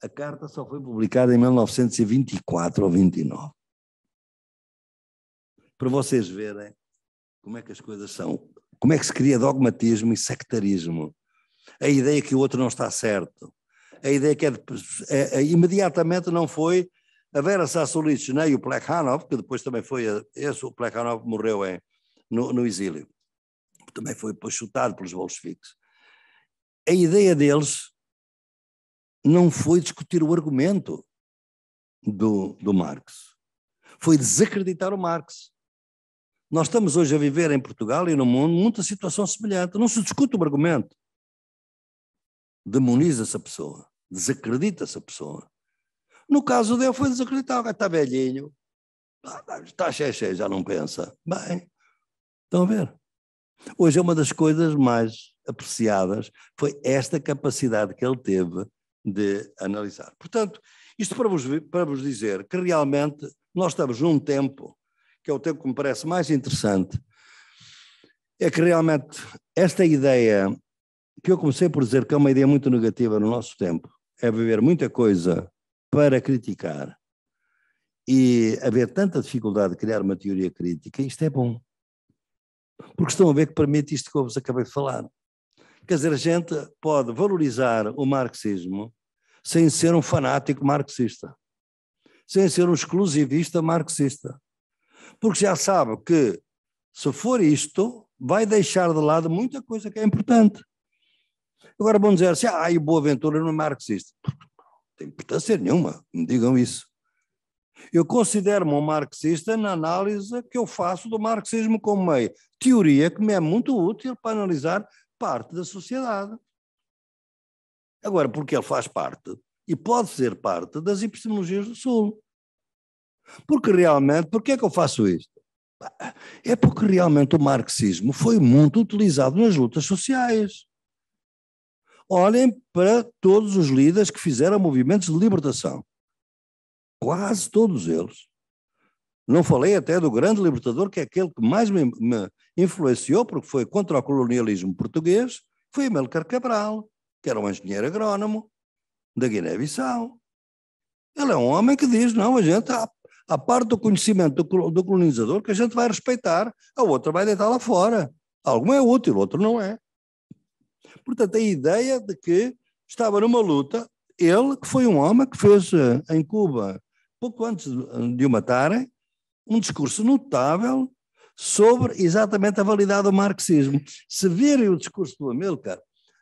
A carta só foi publicada em 1924 ou 29. Para vocês verem como é que as coisas são. Como é que se cria dogmatismo e sectarismo. A ideia que o outro não está certo. A ideia que é, de, é, é imediatamente não foi a Vera Sassolichna nem o Plekhanov, que depois também foi, a, esse, o Plekhanov morreu em, no, no exílio também foi depois chutado pelos bolcheviques, a ideia deles não foi discutir o argumento do, do Marx, foi desacreditar o Marx. Nós estamos hoje a viver em Portugal e no mundo muita situação semelhante. Não se discute o argumento. Demoniza-se a pessoa, desacredita-se a pessoa. No caso dele, foi desacreditar. Está velhinho, ah, está cheio, já não pensa. Bem, estão a ver? Hoje é uma das coisas mais apreciadas foi esta capacidade que ele teve de analisar. Portanto, isto para vos, para vos dizer que realmente nós estamos num tempo, que é o tempo que me parece mais interessante, é que realmente esta ideia, que eu comecei por dizer que é uma ideia muito negativa no nosso tempo, é viver muita coisa para criticar e haver tanta dificuldade de criar uma teoria crítica, isto é bom. Porque estão a ver que permite é isto que eu vos acabei de falar. Quer dizer, a gente pode valorizar o marxismo sem ser um fanático marxista, sem ser um exclusivista marxista. Porque já sabe que, se for isto, vai deixar de lado muita coisa que é importante. Agora vão dizer assim, ah, e Boaventura não é marxista. Não tem importância nenhuma, me digam isso. Eu considero-me um marxista na análise que eu faço do marxismo como meio teoria que me é muito útil para analisar parte da sociedade. Agora, porque ele faz parte e pode ser parte das epistemologias do Sul. Porque realmente, porquê é que eu faço isto? É porque realmente o marxismo foi muito utilizado nas lutas sociais. Olhem para todos os líderes que fizeram movimentos de libertação. Quase todos eles. Não falei até do grande libertador, que é aquele que mais me, me influenciou, porque foi contra o colonialismo português, foi Melcar Cabral, que era um engenheiro agrónomo da Guiné-Bissau. Ele é um homem que diz, não, a gente, a, a parte do conhecimento do, do colonizador, que a gente vai respeitar, a outra vai deitar lá fora. Algum é útil, outro não é. Portanto, a ideia de que estava numa luta, ele que foi um homem que fez eh, em Cuba pouco antes de o matarem, um discurso notável sobre exatamente a validade do marxismo. Se virem o discurso do Amilcar,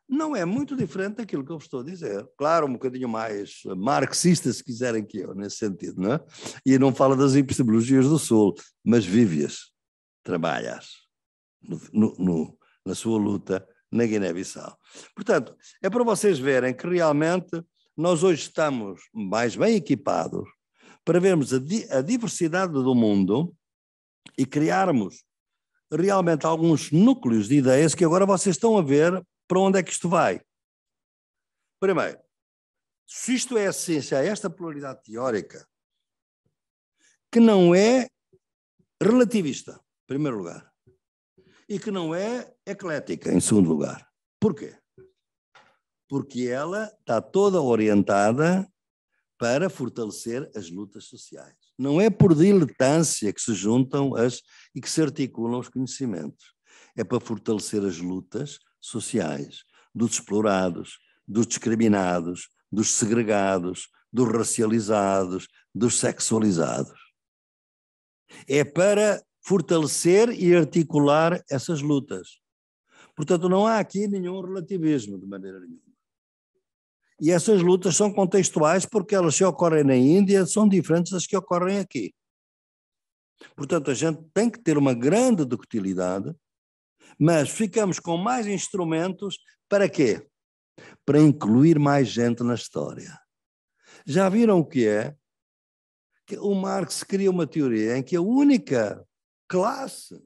não é muito diferente daquilo que eu estou a dizer. Claro, um bocadinho mais marxista, se quiserem que eu, nesse sentido, não é? E não fala das epistemologias do Sul, mas vive-as, trabalhas no, no, na sua luta na Guiné-Bissau. Portanto, é para vocês verem que realmente nós hoje estamos mais bem equipados para vermos a, di a diversidade do mundo e criarmos realmente alguns núcleos de ideias que agora vocês estão a ver para onde é que isto vai. Primeiro, se isto é a ciência, esta pluralidade teórica, que não é relativista, em primeiro lugar, e que não é eclética, em segundo lugar. Porquê? Porque ela está toda orientada para fortalecer as lutas sociais. Não é por diletância que se juntam as e que se articulam os conhecimentos. É para fortalecer as lutas sociais dos explorados, dos discriminados, dos segregados, dos racializados, dos sexualizados. É para fortalecer e articular essas lutas. Portanto, não há aqui nenhum relativismo, de maneira nenhuma. E essas lutas são contextuais porque elas se ocorrem na Índia são diferentes das que ocorrem aqui. Portanto, a gente tem que ter uma grande ductilidade, mas ficamos com mais instrumentos para quê? Para incluir mais gente na história. Já viram o que é? Que o Marx cria uma teoria em que a única classe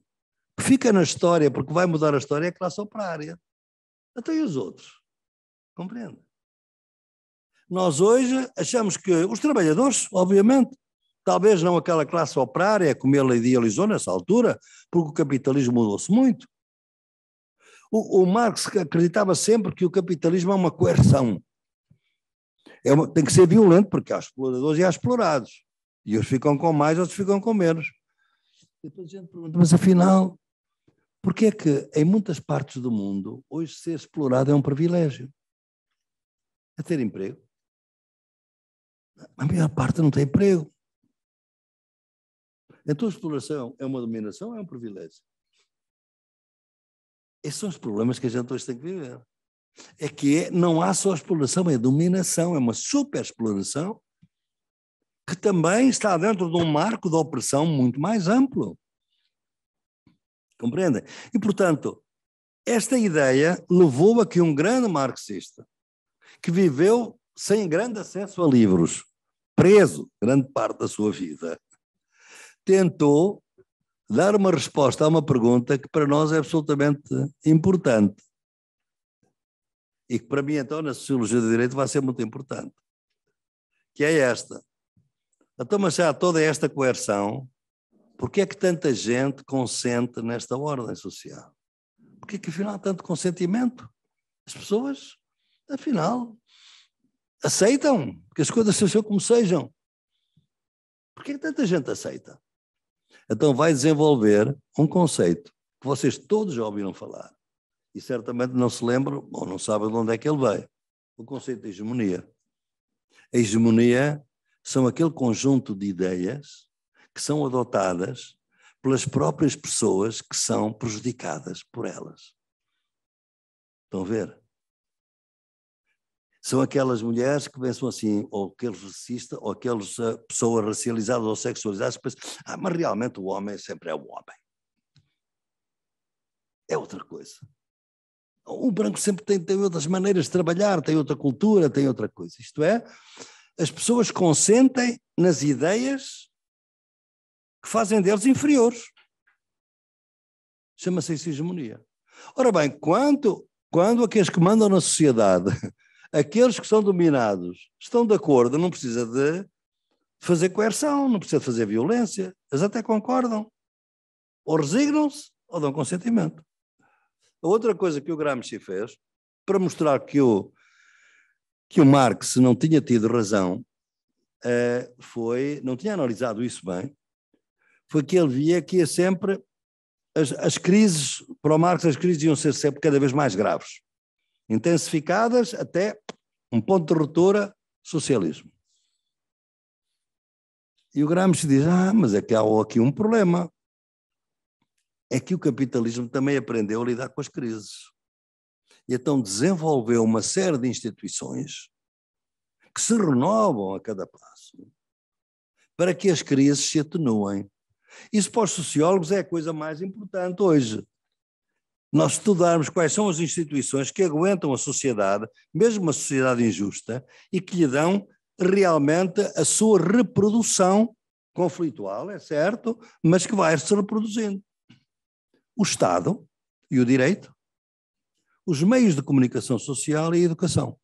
que fica na história, porque vai mudar a história, é a classe operária. Até os outros. Compreende? Nós hoje achamos que os trabalhadores, obviamente, talvez não aquela classe operária é como ele idealizou nessa altura, porque o capitalismo mudou-se muito. O, o, Marx acreditava sempre que o capitalismo é uma coerção. É uma, tem que ser violento, porque há exploradores e há explorados. E uns ficam com mais, outros ficam com menos. depois a gente pergunta, mas afinal, porquê é que em muitas partes do mundo hoje ser explorado é um privilégio? É ter emprego a maior parte não tem emprego. Então, a exploração é uma dominação ou é um privilégio? Esses são os problemas que a gente hoje tem que viver. É que é, não há só exploração, é dominação, é uma superexploração que também está dentro de um marco de opressão muito mais amplo. Compreendem? E, portanto, esta ideia levou a que um grande marxista, que viveu sem grande acesso a livros, preso grande parte da sua vida, tentou dar uma resposta a uma pergunta que para nós é absolutamente importante. E que para mim, então, na Sociologia do Direito vai ser muito importante. Que é esta. Então, mas já toda esta coerção, porque é que tanta gente consente nesta ordem social? porque é que afinal há tanto consentimento? As pessoas, afinal, aceitam que as coisas sejam como sejam. Por é que tanta gente aceita? Então vai desenvolver um conceito que vocês todos já ouviram falar e certamente não se lembram ou não sabem de onde é que ele veio. O conceito de hegemonia. A hegemonia são aquele conjunto de ideias que são adotadas pelas próprias pessoas que são prejudicadas por elas. Estão a ver? são aquelas mulheres que pensam assim, ou aqueles racistas, ou aquelas pessoas racializadas ou sexualizadas, que pensam, ah, mas realmente o homem sempre é o homem. É outra coisa. O branco sempre tem, tem outras maneiras de trabalhar, tem outra cultura, tem outra coisa. Isto é, as pessoas consentem nas ideias que fazem deles inferiores. Chama-se isso hegemonia. Ora bem, quando, quando aqueles que mandam na sociedade aqueles que são dominados estão de acordo, não precisa de fazer coerção, não precisa de fazer violência, eles até concordam. Ou resignam-se ou dão consentimento. A outra coisa que o Gramsci fez, para mostrar que o, que o Marx não tinha tido razão, eh, foi, não tinha analisado isso bem, foi que ele via que ia sempre as, as crises, para o Marx, as crises iam ser sempre cada vez mais graves intensificadas até um ponto de ruptura, socialismo. E o Gramsci diz, ah, mas é que há aqui um problema. É que o capitalismo também aprendeu a lidar com as crises. E então desenvolveu uma série de instituições que se renovam a cada passo para que as crises se atenuem. Isso para os sociólogos é a coisa mais importante hoje nós estudarmos quais são as instituições que aguentam a sociedade, mesmo uma sociedade injusta, e que lhe dão realmente a sua reprodução conflitual, é certo, mas que vai se reproduzindo. O Estado e o direito, os meios de comunicação social e a educação.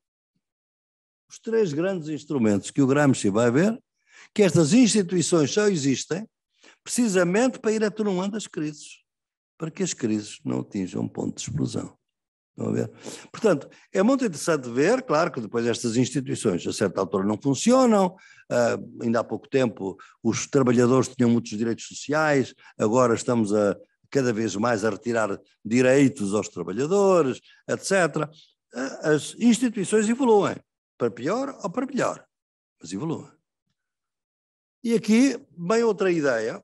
Os três grandes instrumentos que o Gramsci vai ver, que estas instituições só existem precisamente para ir atenuando as crises para que as crises não atinjam um ponto de explosão. Estão a ver? Portanto, é muito interessante ver, claro que depois estas instituições a certa altura não funcionam, uh, ainda há pouco tempo os trabalhadores tinham muitos direitos sociais, agora estamos a cada vez mais a retirar direitos aos trabalhadores, etc. Uh, ah, as instituições evoluem, para pior ou para melhor, mas evoluem. E aqui vem outra ideia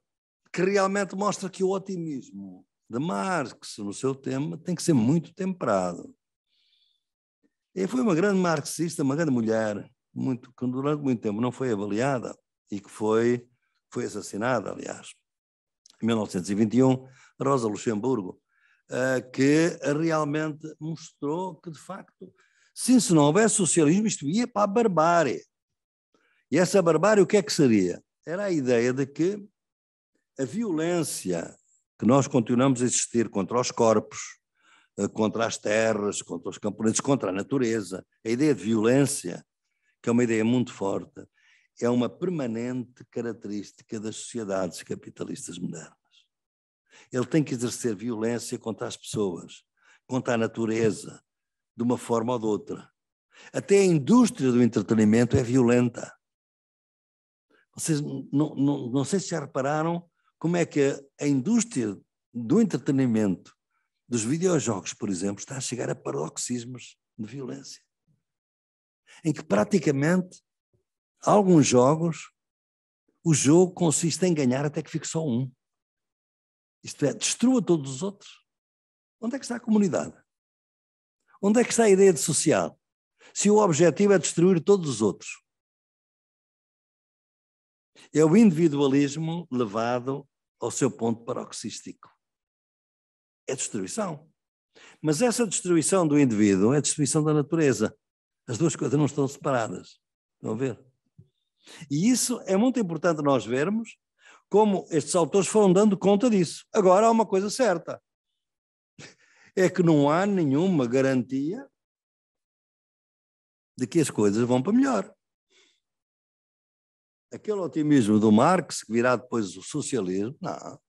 que realmente mostra que o otimismo de Marx no seu tema tem que ser muito temperado. E foi uma grande marxista, uma grande mulher, muito, que durante muito tempo não foi avaliada e que foi, foi assassinada, aliás. Em 1921, Rosa Luxemburgo, eh, que realmente mostrou que, de facto, sim se não houvesse socialismo, isto ia para a barbárie. E essa barbárie o que é que seria? Era a ideia de que a violência que nós continuamos a existir contra os corpos, eh, contra as terras, contra os camponeses, contra a natureza. A ideia de violência, que é uma ideia muito forte, é uma permanente característica das sociedades capitalistas modernas. Ele tem que exercer violência contra as pessoas, contra a natureza, de uma forma ou de outra. Até a indústria do entretenimento é violenta. Vocês não, não, não sei se já repararam como é que a, indústria do entretenimento, dos videojogos, por exemplo, está a chegar a paroxismos de violência. Em que praticamente alguns jogos o jogo consiste em ganhar até que fique só um. Isto é, destrua todos os outros. Onde é que está a comunidade? Onde é que está a ideia de social? Se o objetivo é destruir todos os outros. É o individualismo levado ao seu ponto paroxístico. É destruição. Mas essa destruição do indivíduo é destruição da natureza. As duas coisas não estão separadas. Estão a ver? E isso é muito importante nós vermos como estes autores foram dando conta disso. Agora há uma coisa certa: é que não há nenhuma garantia de que as coisas vão para melhor aquele otimismo do Marx, que virá depois o socialismo, não,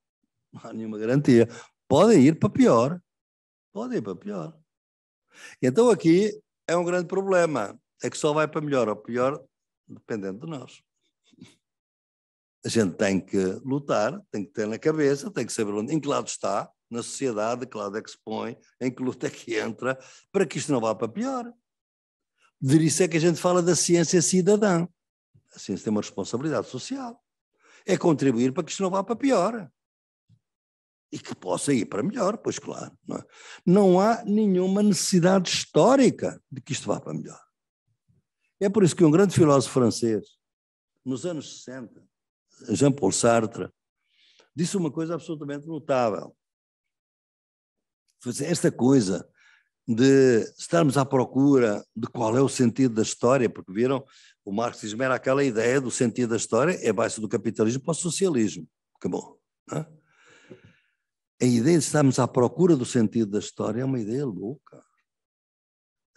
não há nenhuma garantia. Podem ir para pior. Podem ir para pior. Então aqui é um grande problema. É que só vai para melhor ou pior, dependendo de nós. A gente tem que lutar, tem que ter na cabeça, tem que saber onde, em que lado está, na sociedade, que lado é que se põe, em que luta é que entra, para que isto não vá para pior. Por isso é que a gente fala da ciência cidadã a assim, ciência tem uma responsabilidade social. É contribuir para que isto não vá para pior. E que possa ir para melhor, pois claro. Não, é? não há nenhuma necessidade histórica de que isto vá para melhor. É por isso que um grande filósofo francês, nos anos 60, Jean-Paul Sartre, disse uma coisa absolutamente notável. Esta coisa de estarmos à procura de qual é o sentido da história, porque viram, o marxismo era aquela ideia do sentido da história, é baixo do capitalismo para o socialismo. Acabou. Não é? A ideia de estarmos à procura do sentido da história é uma ideia louca.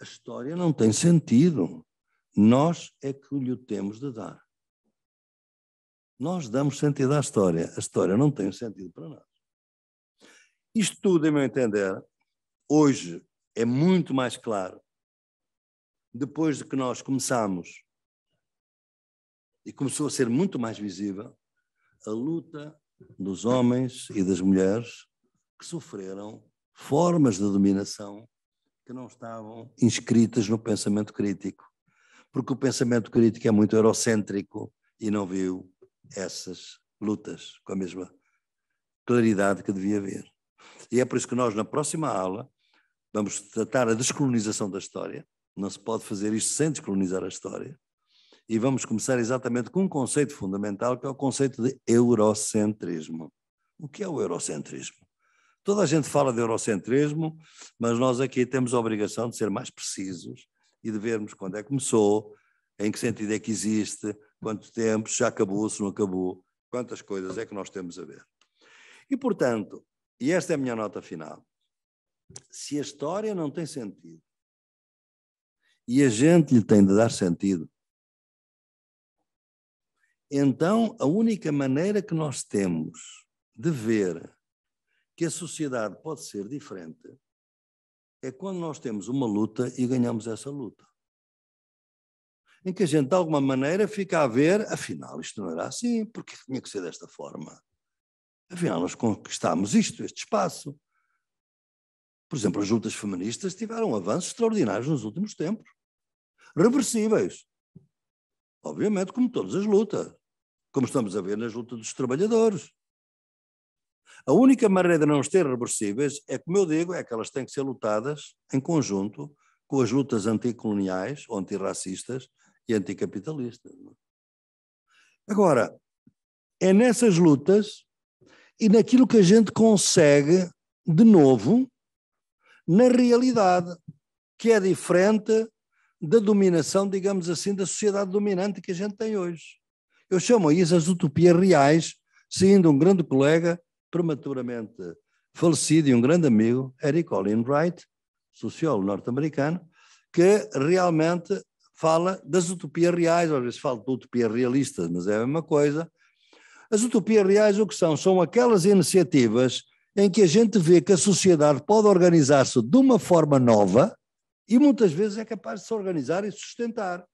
A história não tem sentido. Nós é que lhe o temos de dar. Nós damos sentido à história. A história não tem sentido para nós. Isto tudo, em meu entender, hoje é muito mais claro depois de que nós começamos e começou a ser muito mais visível a luta dos homens e das mulheres que sofreram formas de dominação que não estavam inscritas no pensamento crítico, porque o pensamento crítico é muito eurocêntrico e não viu essas lutas com a mesma claridade que devia ver. E é por isso que nós, na próxima aula, Vamos tratar a descolonização da história. Não se pode fazer isto sem descolonizar a história. E vamos começar exatamente com um conceito fundamental, que é o conceito de eurocentrismo. O que é o eurocentrismo? Toda a gente fala de eurocentrismo, mas nós aqui temos a obrigação de ser mais precisos e de vermos quando é que começou, em que sentido é que existe, quanto tempo, se já acabou, se não acabou, quantas coisas é que nós temos a ver. E, portanto, e esta é a minha nota final, se a história não tem sentido e a gente lhe tem de dar sentido, então a única maneira que nós temos de ver que a sociedade pode ser diferente é quando nós temos uma luta e ganhamos essa luta. Em que a gente, de alguma maneira, fica a ver, afinal, isto não era assim, porque tinha que ser desta forma. Afinal, nós conquistámos isto, este espaço, por exemplo, as lutas feministas tiveram avanços extraordinários nos últimos tempos. Reversíveis. Obviamente, como todas as lutas. Como estamos a ver nas lutas dos trabalhadores. A única maneira de não ter reversíveis é, como eu digo, é que elas têm que ser lutadas em conjunto com as lutas anticoloniais, ou antirracistas e anticapitalistas. É? Agora, é nessas lutas e naquilo que a gente consegue, de novo, na realidade, que é diferente da dominação, digamos assim, da sociedade dominante que a gente tem hoje. Eu chamo isso as utopias reais, seguindo um grande colega prematuramente falecido e um grande amigo, Eric Olin Wright, sociólogo norte-americano, que realmente fala das utopias reais, às vezes fala de utopia realista, mas é a mesma coisa. As utopias reais o que são? São aquelas iniciativas em que a gente vê que a sociedade pode organizar-se de uma forma nova e muitas vezes é capaz de se organizar e sustentar.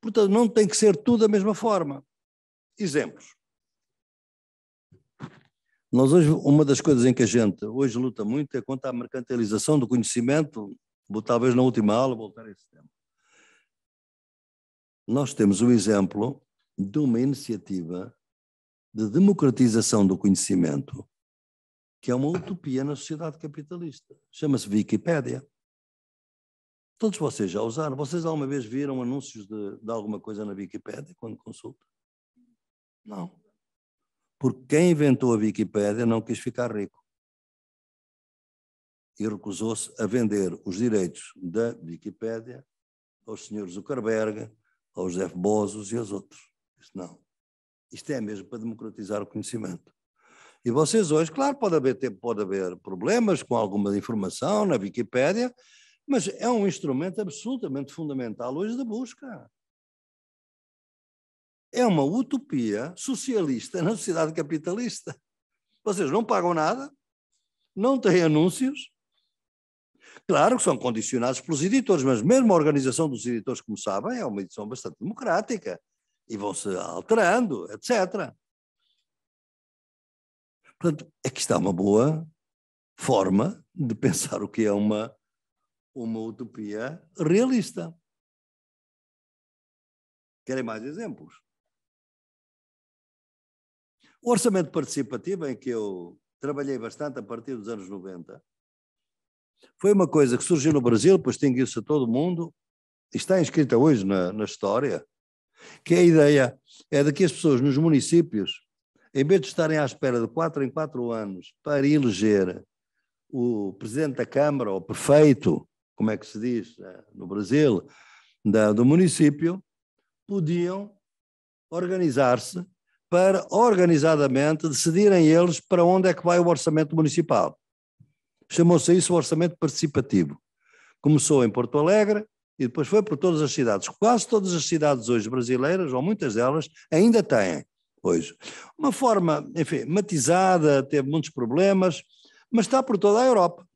Portanto, não tem que ser tudo da mesma forma. Exemplos. Nós hoje, uma das coisas em que a gente hoje luta muito é contra a mercantilização do conhecimento, vou talvez na última aula voltar a esse tema. Nós temos o exemplo de uma iniciativa de democratização do conhecimento, que é uma utopia na sociedade capitalista. Chama-se Wikipédia. Todos vocês já usaram. Vocês alguma vez viram anúncios de, de alguma coisa na Wikipédia quando consultam? Não. Porque quem inventou a Wikipédia não quis ficar rico. E recusou-se a vender os direitos da Wikipédia aos senhores Zuckerberg, aos Jeff Bezos e aos outros. Disse, não, isto é mesmo para democratizar o conhecimento. E vocês hoje, claro, pode haver, pode haver problemas com alguma informação na Wikipédia, mas é um instrumento absolutamente fundamental hoje da busca. É uma utopia socialista na sociedade capitalista. Vocês não pagam nada, não têm anúncios. Claro que são condicionados pelos editores, mas mesmo a organização dos editores, como sabem, é uma edição bastante democrática e vão se alterando, etc. Portanto, aqui é está é uma boa forma de pensar o que é uma, uma utopia realista. Querem mais exemplos? O orçamento participativo, em que eu trabalhei bastante a partir dos anos 90, foi uma coisa que surgiu no Brasil, pois extinguiu-se a todo mundo, mundo, está inscrita hoje na, na história que a ideia é de que as pessoas nos municípios, em vez de estarem à espera de quatro em quatro anos para eleger o presidente da Câmara ou prefeito, como é que se diz eh, no Brasil, da, do município, podiam organizar-se para organizadamente decidirem eles para onde é que vai o orçamento municipal. Chamou-se isso o orçamento participativo. Começou em Porto Alegre, e depois foi por todas as cidades. Quase todas as cidades hoje brasileiras, ou muitas delas, ainda têm hoje. Uma forma, enfim, matizada, teve muitos problemas, mas está por toda a Europa.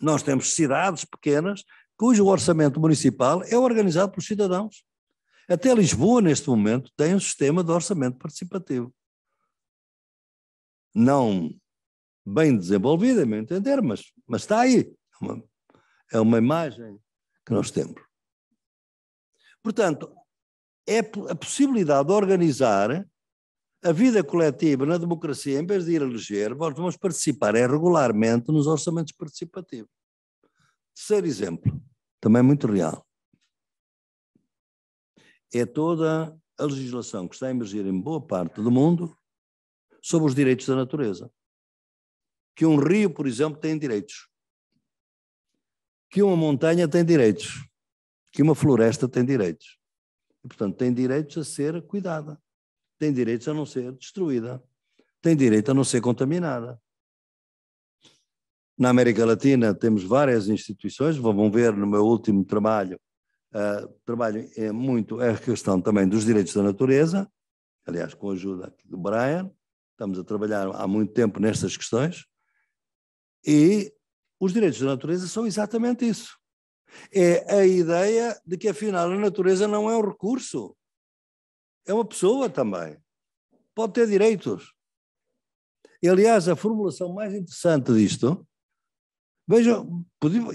Nós temos cidades pequenas cujo orçamento municipal é organizado pelos cidadãos. Até Lisboa, neste momento, tem um sistema de orçamento participativo. Não bem desenvolvido, a é meu entender, mas, mas está aí. É uma, é uma imagem que nós temos. Portanto, é a possibilidade de organizar a vida coletiva na democracia, em vez de ir eleger, nós vamos participar é, regularmente nos orçamentos participativos. Terceiro exemplo, também muito real, é toda a legislação que está a emergir em boa parte do mundo sobre os direitos da natureza. Que um rio, por exemplo, tem direitos que uma montanha tem direitos, que uma floresta tem direitos. E, portanto, tem direitos a ser cuidada, tem direitos a não ser destruída, tem direito a não ser contaminada. Na América Latina temos várias instituições, vão ver no meu último trabalho, uh, trabalho é muito é a questão também dos direitos da natureza, aliás, com a ajuda do Brian, estamos a trabalhar há muito tempo nestas questões, e os direitos da natureza são exatamente isso. É a ideia de que, afinal, a natureza não é um recurso. É uma pessoa também. Pode ter direitos. E, aliás, a formulação mais interessante disto. Vejam,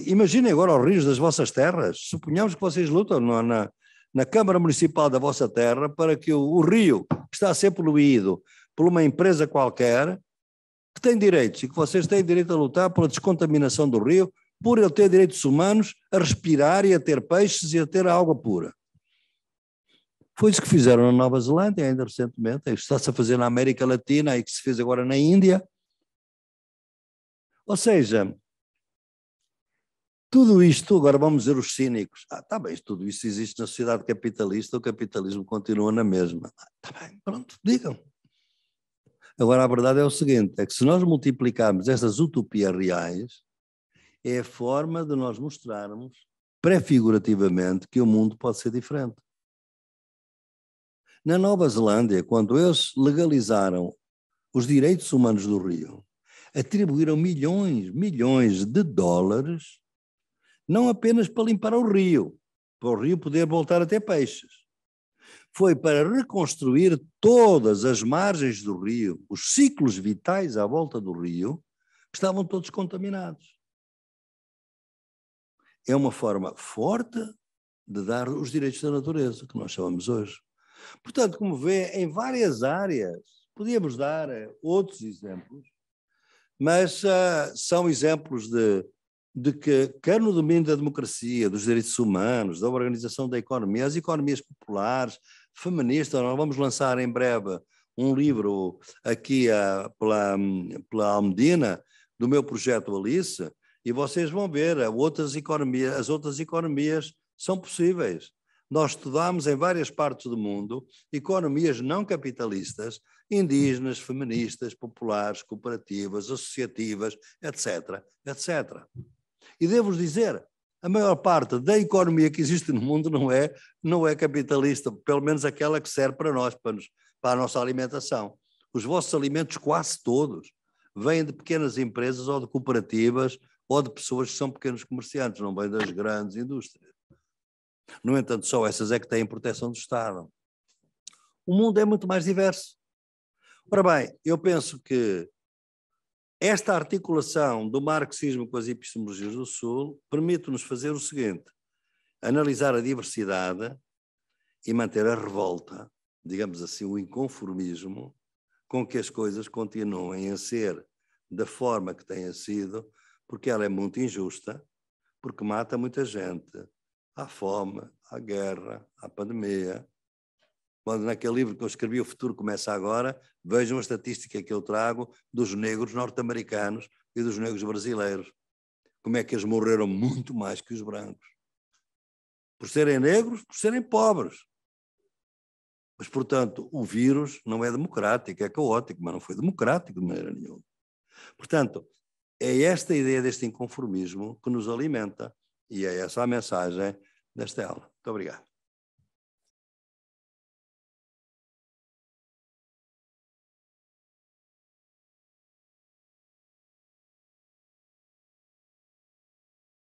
imaginem agora os rios das vossas terras. Suponhamos que vocês lutam na, na Câmara Municipal da vossa terra para que o, o rio, que está a ser poluído por uma empresa qualquer, que têm direitos e que vocês têm direito a lutar pela descontaminação do rio, por ele ter direitos humanos a respirar e a ter peixes e a ter a água pura. Foi isso que fizeram na Nova Zelândia, ainda recentemente, é está-se a fazer na América Latina e que se fez agora na Índia. Ou seja, tudo isto, agora vamos dizer os cínicos. Ah, está bem, tudo isso existe na sociedade capitalista, o capitalismo continua na mesma. Ah, está bem, pronto, digam. Agora, a verdade é o seguinte: é que se nós multiplicarmos essas utopias reais, é a forma de nós mostrarmos prefigurativamente que o mundo pode ser diferente. Na Nova Zelândia, quando eles legalizaram os direitos humanos do rio, atribuíram milhões, milhões de dólares, não apenas para limpar o rio, para o rio poder voltar a ter peixes, foi para reconstruir todas as margens do rio, os ciclos vitais à volta do rio, que estavam todos contaminados. É uma forma forte de dar os direitos da natureza, que nós chamamos hoje. Portanto, como vê, em várias áreas, podíamos dar eh, outros exemplos, mas uh, são exemplos de, de que, quer no domínio da democracia, dos direitos humanos, da organização da economia, as economias populares, feminista. Nós vamos lançar em breve um livro aqui ah, pela, hum, pela Almedina, do meu projeto Alice, e vocês vão ver ah, outras economias, as outras economias são possíveis. Nós estudamos em várias partes do mundo economias não capitalistas, indígenas, feministas, populares, cooperativas, associativas, etc, etc. E devo dizer, a maior parte da economia que existe no mundo não é, não é capitalista, pelo menos aquela que serve para nós, para, nos, para a nossa alimentação. Os vossos alimentos, quase todos, vêm de pequenas empresas ou de cooperativas ou de pessoas que são pequenos comerciantes, não vêm das grandes indústrias. No entanto, só essas é que têm proteção do Estado. O mundo é muito mais diverso. Ora bem, eu penso que esta articulação do marxismo com as epistemologias do Sul permite-nos fazer o seguinte: analisar a diversidade e manter a revolta, digamos assim, o inconformismo com que as coisas continuem a ser da forma que têm sido, porque ela é muito injusta, porque mata muita gente. Há fome, há guerra, há pandemia, quando naquele livro que eu escrevi, O Futuro Começa Agora, vejam a estatística que eu trago dos negros norte-americanos e dos negros brasileiros. Como é que eles morreram muito mais que os brancos? Por serem negros, por serem pobres. Mas, portanto, o vírus não é democrático, é caótico, mas não foi democrático de maneira nenhuma. Portanto, é esta ideia deste inconformismo que nos alimenta e é essa a mensagem desta aula. Muito obrigado.